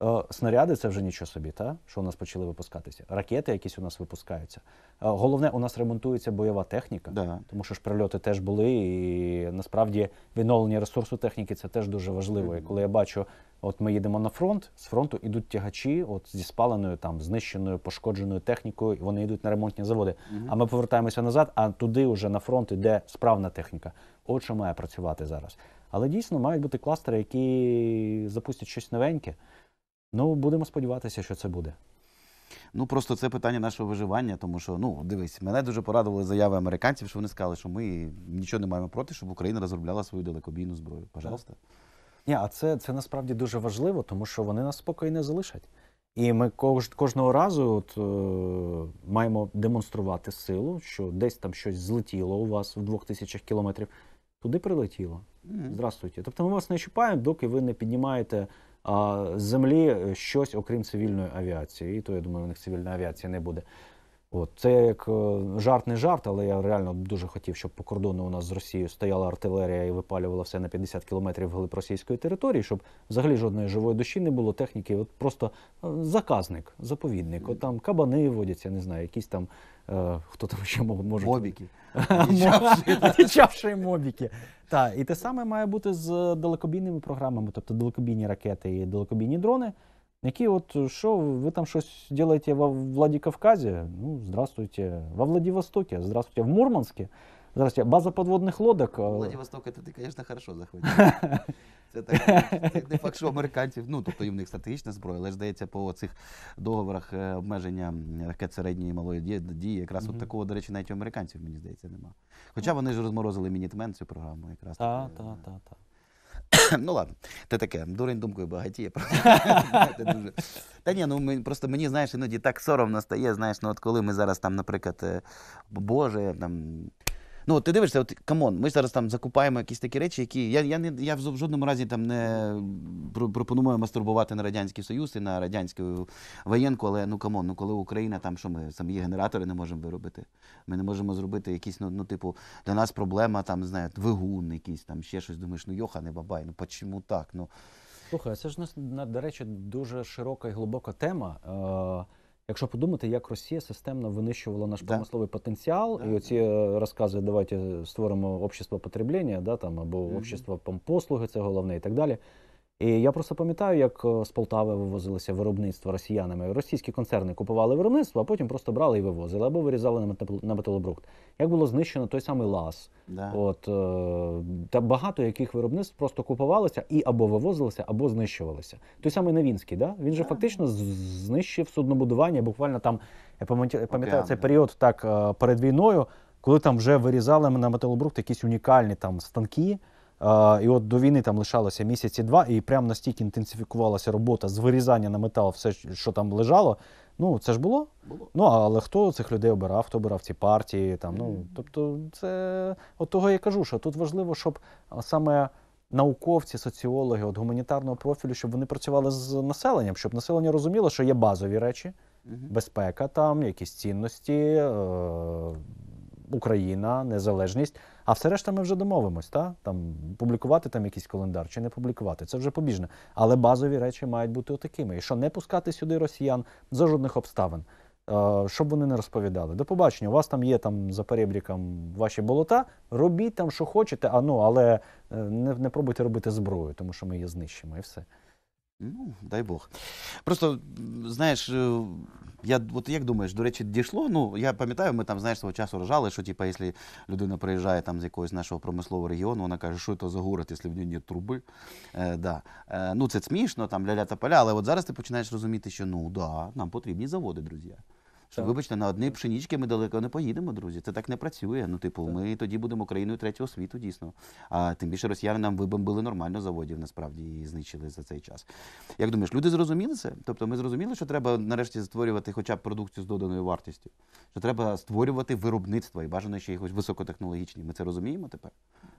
Е, снаряди це вже нічого собі, та що у нас почали випускатися. Ракети, якісь у нас випускаються. Е, головне, у нас ремонтується бойова техніка, да. тому що ж прильоти теж були, і насправді відновлення ресурсу техніки це теж дуже важливо. І коли я бачу, от ми їдемо на фронт, з фронту йдуть тягачі, от зі спаленою, там знищеною, пошкодженою технікою, і вони йдуть на ремонтні заводи. Угу. А ми повертаємося назад, а туди вже на фронт йде справна техніка. От що має працювати зараз. Але дійсно мають бути кластери, які запустять щось новеньке. Ну, будемо сподіватися, що це буде. Ну просто це питання нашого виживання, тому що ну дивись, мене дуже порадували заяви американців, що вони сказали, що ми нічого не маємо проти, щоб Україна розробляла свою далекобійну зброю. Пожалуйста. Ні, а це це насправді дуже важливо, тому що вони нас спокій не залишать. І ми кож, кожного разу от, е, маємо демонструвати силу, що десь там щось злетіло у вас в двох тисячах кілометрів, туди прилетіло. Mm -hmm. Здравствуйте. Тобто ми вас не чіпаємо, доки ви не піднімаєте з землі е, щось, окрім цивільної авіації. І то я думаю, у них цивільної авіації не буде. От Це як е, жарт не жарт, але я реально дуже хотів, щоб по кордону у нас з Росією стояла артилерія і випалювала все на 50 кілометрів глиб російської території, щоб взагалі жодної живої душі не було техніки. От просто е, заказник, заповідник. От там кабани водяться, не знаю, якісь там. Е, хто там ще може мобіки. Одічавши мобіки. Так, і те саме має бути з далекобійними програмами, тобто далекобійні ракети і далекобійні дрони. Які от що ви там щось делаете во Владикавказе? Ну, здравствуйте. Во Владивостокі, здравствуйте. В Мурманске, здравствуйте. База подводних лодок. Владивосток это ты, звісно, хорошо захватил. Це так не факт, що американців. Ну тобто і в них стратегічна зброя, але ж здається, по цих договорах е, обмеження ракет середньої і малої дії, якраз от такого, до речі, навіть у американців мені здається, нема. Хоча вони ж розморозили мінітмен цю програму, якраз так. Так, так, е. так. Ну ладно, це таке, дурень думкою багатіє. Та ні, ну просто мені, знаєш, іноді так соромно стає, знаєш, ну от коли ми зараз там, наприклад, е, Боже, там Ну, ти дивишся, от камон, ми зараз там закупаємо якісь такі речі, які. Я я, не, я в жодному разі там не пропоную мастурбувати на Радянський Союз і на радянську воєнку, але ну камон, ну коли Україна, там що ми самі генератори не можемо виробити. Ми не можемо зробити якісь, ну, ну типу, для нас проблема, там, знає, двигун, якийсь там ще щось. Думаєш, ну йоха, не бабай, ну почому так? Ну. Слухай, це ж, до речі, дуже широка і глибока тема. Е, Якщо подумати, як Росія системно винищувала наш да. промисловий потенціал, да, і оці да. Е, розкази, давайте створимо общество потреблення, да там або mm -hmm. общество послуги, це головне і так далі. І я просто пам'ятаю, як е, з Полтави вивозилося виробництво росіянами. Російські концерни купували виробництво, а потім просто брали і вивозили або вирізали на металобрукт. Як було знищено той самий лаз, да. от е, та багато яких виробництв просто купувалися і або вивозилися, або знищувалися. Той самий Новінський, да? він же да. фактично знищив суднобудування. Буквально там я пам'ятаю цей період так е, перед війною, коли там вже вирізали на металобрухт якісь унікальні там станки. І от до війни там лишалося місяці два, і прям настільки інтенсифікувалася робота з вирізання на метал, все, що там лежало. Ну, це ж було. було. Ну, але хто цих людей обирав, хто обирав ці партії? Там, ну, Тобто, це от того я кажу, що тут важливо, щоб саме науковці, соціологи, от гуманітарного профілю, щоб вони працювали з населенням, щоб населення розуміло, що є базові речі, безпека, там, якісь цінності. Е Україна, незалежність. А все решта ми вже домовимось, та? Там публікувати там якийсь календар чи не публікувати. Це вже побіжне. Але базові речі мають бути отакими. І що не пускати сюди росіян за жодних обставин. Е, щоб вони не розповідали. До побачення, у вас там є там за перебріком ваші болота. Робіть там, що хочете, а ну але е, не не пробуйте робити зброю, тому що ми її знищимо і все. Ну, дай Бог. Просто знаєш, е, я от як думаєш, до речі, дійшло. Ну, я пам'ятаю, ми там знаєш свого часу рожали, що типу, якщо людина приїжджає там з якогось нашого промислового регіону, вона каже, що це за город, якщо в ній немає труби. Е, да. Е, ну це смішно, там ля-ля та поля, але от зараз ти починаєш розуміти, що ну да, нам потрібні заводи, друзі. Що вибачте, на одні пшенічки ми далеко не поїдемо, друзі. Це так не працює. Ну, типу, так. ми тоді будемо країною третього світу, дійсно. А тим більше росіяни нам вибомбили нормально заводів, насправді, і знищили за цей час. Як думаєш, люди зрозуміли це? Тобто, ми зрозуміли, що треба нарешті створювати хоча б продукцію з доданою вартістю, що треба створювати виробництво і бажано ще якось високотехнологічні. Ми це розуміємо тепер?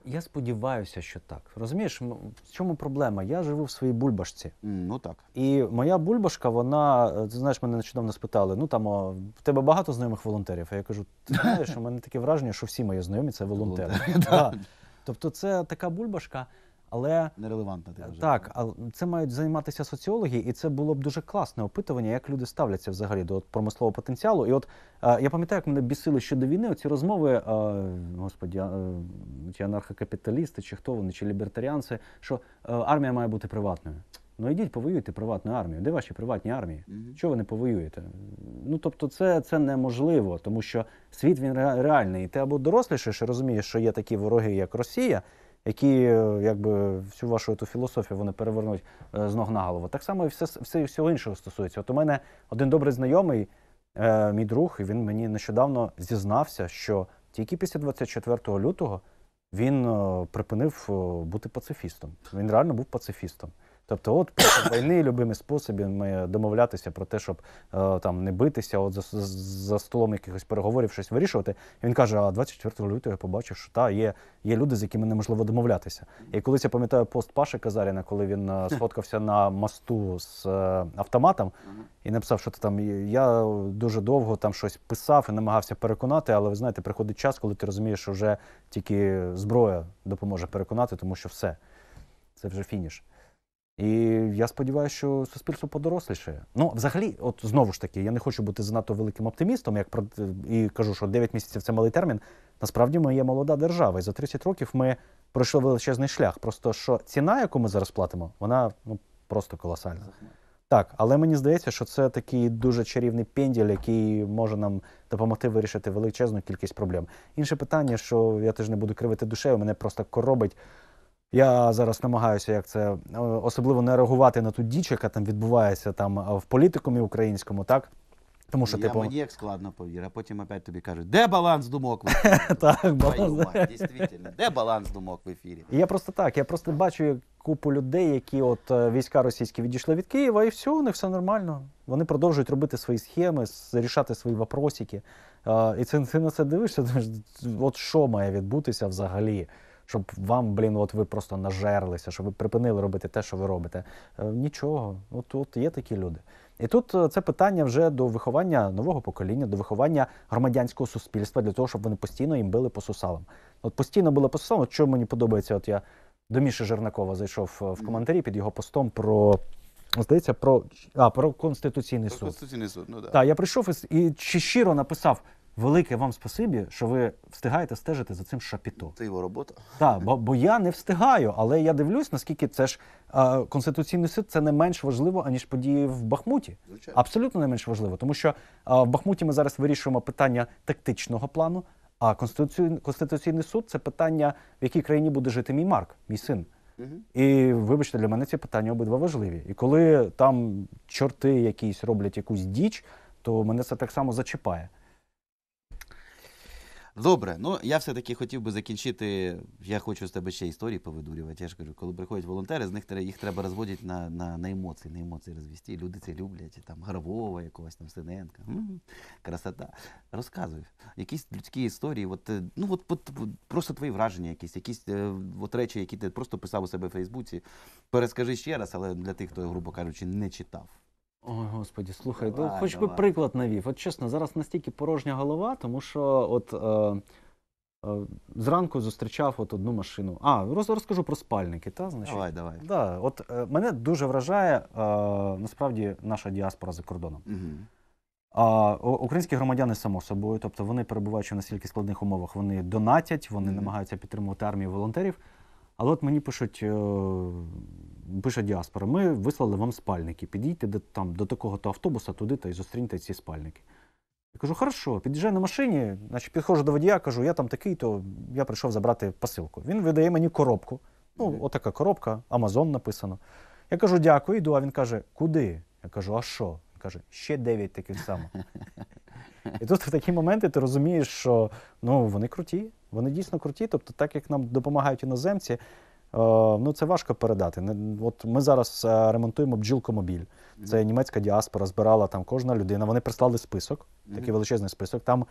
Я сподіваюся, що так. Розумієш, в чому проблема? Я живу в своїй бульбашці. Ну так. І моя бульбашка, вона, е, ти знаєш, мене нещодавно спитали, ну там в тебе багато знайомих волонтерів. А я кажу, ти знаєш, у мене таке враження, що всі мої знайомі це волонтери. Тобто, це така бульбашка. Але нерелевантна ти так, але це мають займатися соціологи, і це було б дуже класне опитування, як люди ставляться взагалі до промислового потенціалу. І от я пам'ятаю, як мене бісили щодо війни. Оці розмови, господі, чи анархокапіталісти, чи хто вони, чи лібертаріанці, що армія має бути приватною. Ну йдіть, повоюйте приватну армію. Де ваші приватні армії? Mm -hmm. Чого ви не повоюєте? Ну тобто, це це неможливо, тому що світ він реальний. І ти або і розумієш, що є такі вороги, як Росія, які якби всю вашу ту філософію вони перевернуть е, з ног на голову. Так само і все все всього іншого стосується. От у мене один добрий знайомий, е, мій друг, і він мені нещодавно зізнався, що тільки після 24 лютого він е, припинив е, бути пацифістом. Він реально був пацифістом. Тобто, от після війни любими способами домовлятися про те, щоб е, там не битися, от за, за столом якихось переговорів щось вирішувати. І він каже: А 24 лютого я побачив, що та є є люди, з якими неможливо домовлятися. І колись я пам'ятаю пост Паши Казаріна, коли він е, сфоткався на мосту з е, автоматом і написав, що ти там я дуже довго там щось писав і намагався переконати, але ви знаєте, приходить час, коли ти розумієш, що вже тільки зброя допоможе переконати, тому що все це вже фініш. І я сподіваюся, що суспільство подоросліше. Ну, взагалі, от знову ж таки, я не хочу бути занадто великим оптимістом, як про і кажу, що 9 місяців це малий термін. Насправді ми є молода держава, і за 30 років ми пройшли величезний шлях. Просто що ціна, яку ми зараз платимо, вона ну просто колосальна. Так, але мені здається, що це такий дуже чарівний пенділь, який може нам допомогти вирішити величезну кількість проблем. Інше питання, що я теж не буду кривити душею, мене просто коробить. Я зараз намагаюся, як це е, особливо не реагувати на ту діч, яка там відбувається там е, в політикумі українському, так. Тому що Я типу... мені як складно повір, а потім опять тобі кажуть, де баланс думок в ефірі? Так, баланс. Дійсно, де баланс думок в ефірі? Я просто так, я просто бачу купу людей, які от е, війська російські відійшли від Києва, і все, у них все нормально. Вони продовжують робити свої схеми, рішати свої вопросики. І це ти на це дивишся, от що має відбутися взагалі? щоб вам, блін, от ви просто нажерлися, щоб ви припинили робити те, що ви робите. Е, нічого, ну тут є такі люди. І тут е, це питання вже до виховання нового покоління, до виховання громадянського суспільства для того, щоб вони постійно їм били по сусалам. От постійно били по сусалам, що мені подобається, от я до Міші Жернакова зайшов е, в коментарі під його постом про. Здається, про а, про Конституційний про суд. Конституційний суд, ну да. Так, я прийшов і, і щиро написав: Велике вам спасибі, що ви встигаєте стежити за цим шапіто. Це його робота. Так, бо, бо я не встигаю, але я дивлюсь, наскільки це ж е, конституційний суд це не менш важливо, аніж події в Бахмуті. Звичайно. Абсолютно не менш важливо, тому що е, в Бахмуті ми зараз вирішуємо питання тактичного плану. А конституційний конституційний суд це питання, в якій країні буде жити мій Марк, мій син. Угу. І вибачте, для мене ці питання обидва важливі. І коли там чорти якісь роблять якусь діч, то мене це так само зачіпає. Добре, ну я все-таки хотів би закінчити. Я хочу з тебе ще історії повидурювати. Я ж кажу, коли приходять волонтери, з них їх треба розводити на на, на емоції, на емоції розвести. Люди це люблять, там гравова якогось там Синенка. красота. Розказуй. Якісь людські історії, от, е, ну от, от просто твої враження, якісь, якісь е, от речі, які ти просто писав у себе в Фейсбуці. Перескажи ще раз, але для тих, хто, грубо кажучи, не читав. Ой, господі, слухай, ну, Давай, ну хоч би приклад навів. От чесно, зараз настільки порожня голова, тому що от е, е, зранку зустрічав от одну машину. А, роз, розкажу про спальники, та значить. Давай, давай. Да, от е, мене дуже вражає е, насправді наша діаспора за кордоном. Мгм. А українські громадяни само собою, тобто вони перебуваючи в настільки складних умовах, вони донатять, вони Мгм. намагаються підтримувати армію волонтерів. Але от мені пишуть е, пише діаспора, ми вислали вам спальники. Підійдьте до, там, до такого-то автобуса, туди та й зустріньте ці спальники. Я кажу, хорошо, під'їжджаю на машині, значить, підходжу до водія, кажу, я там такий, то я прийшов забрати посилку. Він видає мені коробку. Ну, отака коробка, Amazon написано. Я кажу, дякую, йду, а він каже, куди? Я кажу, а що? Він каже, ще дев'ять таких само. І тут в такі моменти ти розумієш, що ну, вони круті, вони дійсно круті. Тобто, так як нам допомагають іноземці, Е, ну це важко передати. От Ми зараз е, ремонтуємо бджілкомобіль. Це німецька діаспора, збирала там кожна людина. Вони прислали список, такий величезний список. Там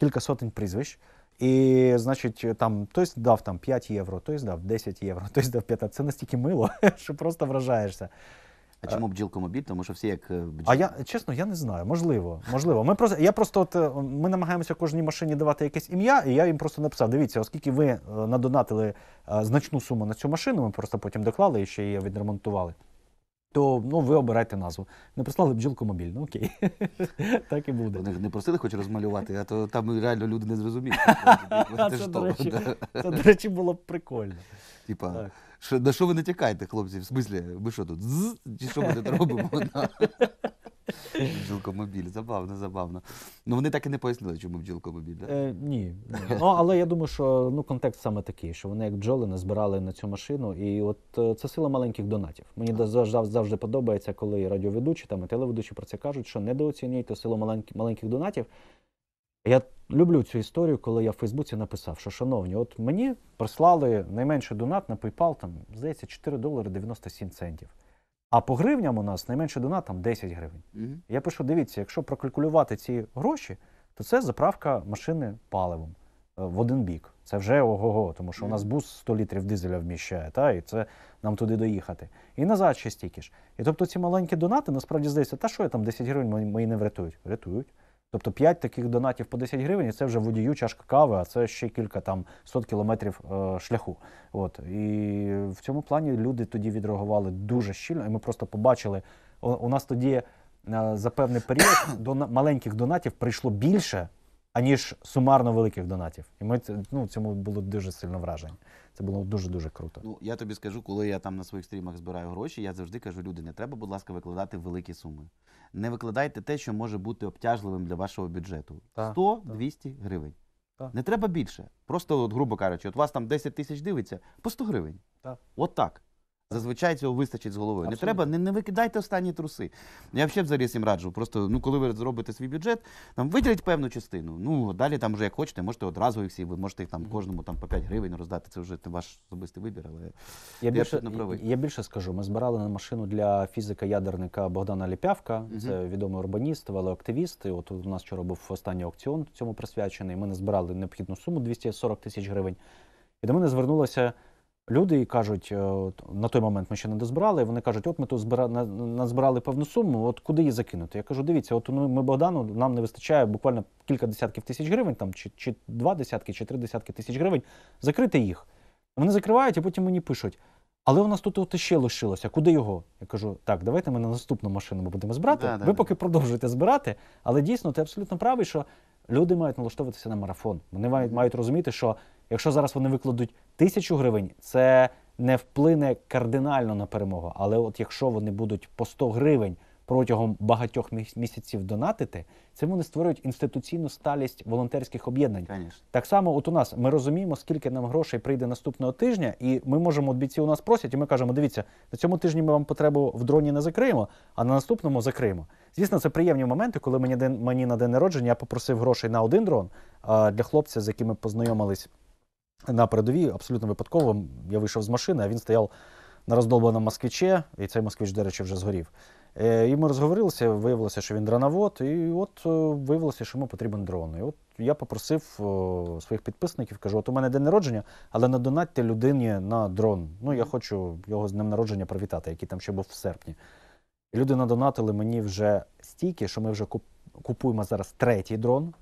кілька сотень прізвищ. І, значить, там хтось дав там 5 євро, хтось дав 10 євро, хтось дав 15. Це настільки мило, що просто вражаєшся. А чому е, бджілкомобіль? Тому що всі як е, бджіл... А я чесно, я не знаю. Можливо, можливо. Ми просто я просто от е, ми намагаємося кожній машині давати якесь ім'я, і я їм просто написав: дивіться, оскільки ви надонатили значну суму на цю машину, ми просто потім доклали і ще її відремонтували. То ну ви обирайте назву. Не прислали бджілкомобіль, ну окей. так і буде. Вони не просили хоч розмалювати, а то там реально люди не зрозуміють. Це, до речі, було б прикольно. Типа. Що, на що ви натякаєте, хлопці? В смислі, ми що тут? З? Чи що ми тут робимо? Бджілкомобіль, забавно, забавно. Ну вони так і не пояснили, чому бджілкомобіль, Да? Е, ні. Ну, але я думаю, що ну, контекст саме такий, що вони як бджоли назбирали на цю машину. І от е, це сила маленьких донатів. Мені завжди, завжди подобається, коли радіоведучі там, і телеведучі про це кажуть, що недооцінюйте силу маленьких донатів. Я Люблю цю історію, коли я в Фейсбуці написав, що, шановні, от мені прислали найменший донат на PayPal, там, здається, 4 долари 97 центів. А по гривням у нас найменший донат там 10 гривень. Угу. Я пишу: дивіться, якщо прокалькулювати ці гроші, то це заправка машини паливом е, в один бік. Це вже ого-го, тому що у нас бус 100 літрів дизеля вміщає, та, і це нам туди доїхати. І назад ще стільки ж. І тобто ці маленькі донати насправді здається, та що я там 10 гривень мої не врятують? Врятують. Тобто 5 таких донатів по 10 гривень, і це вже водію чашка кави, а це ще кілька там сот кілометрів е, шляху. От І в цьому плані люди тоді відреагували дуже щільно, і ми просто побачили, у, у нас тоді е, за певний період до маленьких донатів прийшло більше, аніж сумарно великих донатів. І ми ну, цьому було дуже сильно вражені. Це було дуже дуже круто. Ну я тобі скажу, коли я там на своїх стрімах збираю гроші, я завжди кажу: люди, не треба, будь ласка, викладати великі суми. Не викладайте те, що може бути обтяжливим для вашого бюджету. 100-200 гривень. Так. Не треба більше. Просто, от, грубо кажучи, от вас там 10 тисяч дивиться по 100 гривень. Так. От так. Зазвичай цього вистачить з головою. Абсолютно. Не треба, не, не викидайте останні труси. Я взагалі взагалі всім раджу. Просто ну, коли ви зробите свій бюджет, там виділіть певну частину. Ну далі там вже як хочете, можете одразу їх всі, ви можете їх там кожному там по 5 гривень роздати. Це вже ваш особистий вибір. Але я, я більше не правий. Я більше скажу. Ми збирали на машину для фізика-ядерника Богдана Ліпявка. Угу. Це відомий урбаніст, велоактивіст. От у нас вчора був останній аукціон цьому присвячений. Ми назбирали необхідну суму 240 тисяч гривень. І до мене звернулося. Люди і кажуть, е, на той момент ми ще не дозбирали. Вони кажуть, от ми тут збирали, назбирали певну суму, от куди її закинути. Я кажу, дивіться, от ну, ми Богдану нам не вистачає буквально кілька десятків тисяч гривень, там чи чи два десятки, чи три десятки тисяч гривень. Закрити їх. Вони закривають, а потім мені пишуть. Але у нас тут от ще лишилося. Куди його? Я кажу, так, давайте ми на наступну машину ми будемо збирати. Да, да, Ви поки да. продовжуєте збирати, але дійсно ти абсолютно правий, що люди мають налаштовуватися на марафон. Вони мають мають розуміти, що Якщо зараз вони викладуть тисячу гривень, це не вплине кардинально на перемогу. Але от якщо вони будуть по 100 гривень протягом багатьох місяців донатити, це вони створюють інституційну сталість волонтерських об'єднань. Так само, от у нас ми розуміємо, скільки нам грошей прийде наступного тижня, і ми можемо от бійці у нас просять, і ми кажемо: дивіться, на цьому тижні ми вам потребу в дроні не закриємо, а на наступному закриємо. Звісно, це приємні моменти, коли мені мені на день народження я попросив грошей на один дрон а для хлопця, з якими познайомились на передовій. Абсолютно випадково я вийшов з машини, а він стояв на роздолбаному москвиче, і цей москвич, до речі, вже згорів. Е, і ми розговорилися, виявилося, що він дроновод, і от е, виявилося, що йому потрібен дрон. І от я попросив е, своїх підписників, кажу, от у мене день народження, але не донатьте людині на дрон. Ну, я хочу його з днем народження привітати, який там ще був в серпні. І люди надонатили мені вже стільки, що ми вже купуємо зараз третій дрон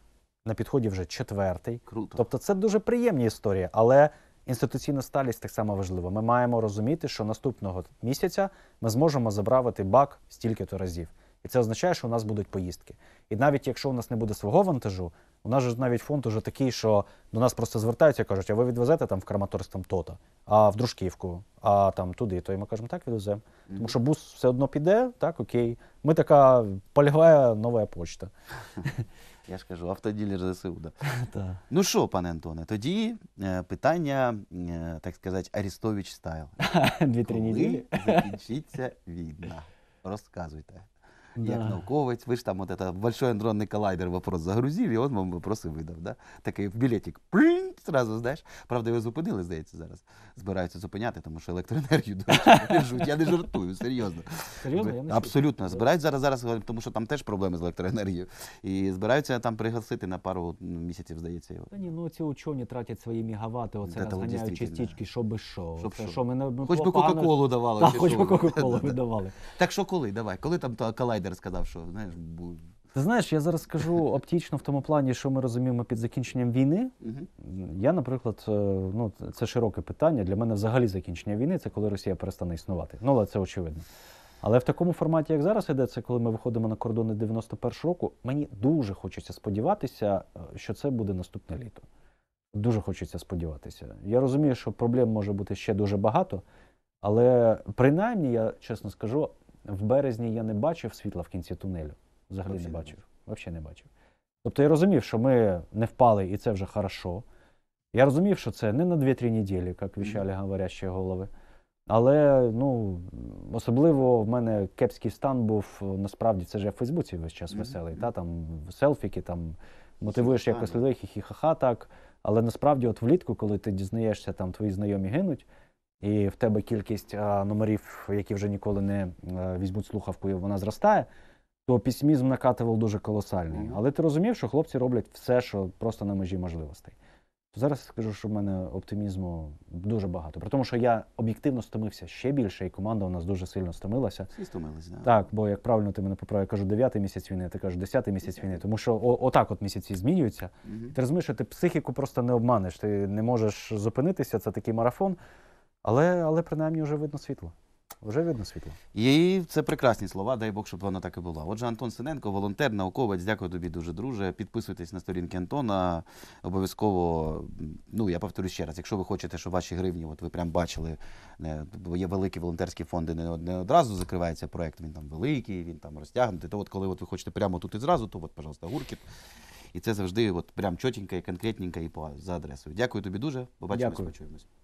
на підході вже четвертий. Круто. Тобто це дуже приємні історії, але інституційна сталість так само важлива. Ми маємо розуміти, що наступного місяця ми зможемо забравити бак стільки-то разів. І це означає, що у нас будуть поїздки. І навіть якщо у нас не буде свого вантажу, у нас ж навіть фонд уже такий, що до нас просто звертаються і кажуть, а ви відвезете там в Краматорськ там то-то, а в Дружківку, а там туди, то і ми кажемо, так відвеземо. Mm -hmm. Тому що бус все одно піде, так окей. Ми така польова нова почта. Я ж кажу, автоділер ЗСУ. Да. Ну що, пане Антоне, тоді е, питання, е, так сказати, Арістович стайл. Дві-три неділі. закінчиться війна? Розказуйте да. як науковець. Ви ж там от это большой андронний колайдер вопрос загрузив, і он вам вопроси видав. Да? Такий білетик принь, зразу знаєш. Правда, його зупинили, здається, зараз. Збираються зупиняти, тому що електроенергію держуть. Я не жартую, серйозно. Серйозно? Я не Абсолютно. Збирають зараз, зараз, тому що там теж проблеми з електроенергією. І збираються там пригасити на пару ну, місяців, здається, його. Та ні, ну ці учені тратять свої мегавати, оце розганяють частички, що би що. Хоч би Кока-Колу давали. Хоч би Кока-Колу давали. Так що коли? Давай, коли там колайдер Шнайдер сказав, що знаєш, був. Ти знаєш, я зараз скажу оптічно в тому плані, що ми розуміємо під закінченням війни. Я, наприклад, е, ну це широке питання. Для мене взагалі закінчення війни це коли Росія перестане існувати. Ну, але це очевидно. Але в такому форматі, як зараз йдеться, коли ми виходимо на кордони 91 року, мені дуже хочеться сподіватися, е, що це буде наступне літо. Дуже хочеться сподіватися. Я розумію, що проблем може бути ще дуже багато, але принаймні, я чесно скажу, в березні я не бачив світла в кінці тунелю. Взагалі не бачив. Взагалі не бачив. Тобто я розумів, що ми не впали, і це вже хорошо. Я розумів, що це не на 2-3 неділі, як віщали говорящі голови. Але ну, особливо в мене кепський стан був насправді це ж я в Фейсбуці весь час веселий. та, там Селфіки, там мотивуєш якось людей, хі-хі-ха-ха, так. Але насправді, от влітку, коли ти дізнаєшся, там твої знайомі гинуть і в тебе кількість номерів, які вже ніколи не е, візьмуть слухавку, і вона зростає, то пісьмізм накатував дуже колосальний. Але ти розумів, що хлопці роблять все, що просто на межі можливостей. зараз я скажу, що в мене оптимізму дуже багато. При тому, що я об'єктивно стомився ще більше, і команда у нас дуже сильно стомилася. Всі стомилися, да. Так, бо як правильно ти мене поправив, я кажу дев'ятий місяць війни, ти кажеш десятий місяць війни. Тому що о, отак от місяці змінюються. Угу. Ти розумієш, що ти психіку просто не обманеш. Ти не можеш зупинитися. Це такий марафон. Але але принаймні вже видно світло. Вже видно світло. І це прекрасні слова. Дай Бог, щоб воно так і було. Отже, Антон Синенко, волонтер, науковець. Дякую тобі дуже, друже. Підписуйтесь на сторінки Антона. Обов'язково, ну я повторю ще раз, якщо ви хочете, щоб ваші гривні, от ви прям бачили, бо є великі волонтерські фонди, не не одразу закривається проект. Він там великий, він там розтягнутий. То от коли от ви хочете прямо тут і зразу, то от, пожалуйста, гуркіт. І це завжди от прям чотенько і конкретненько і по за адресою. Дякую тобі дуже. Побачимось, почуємось.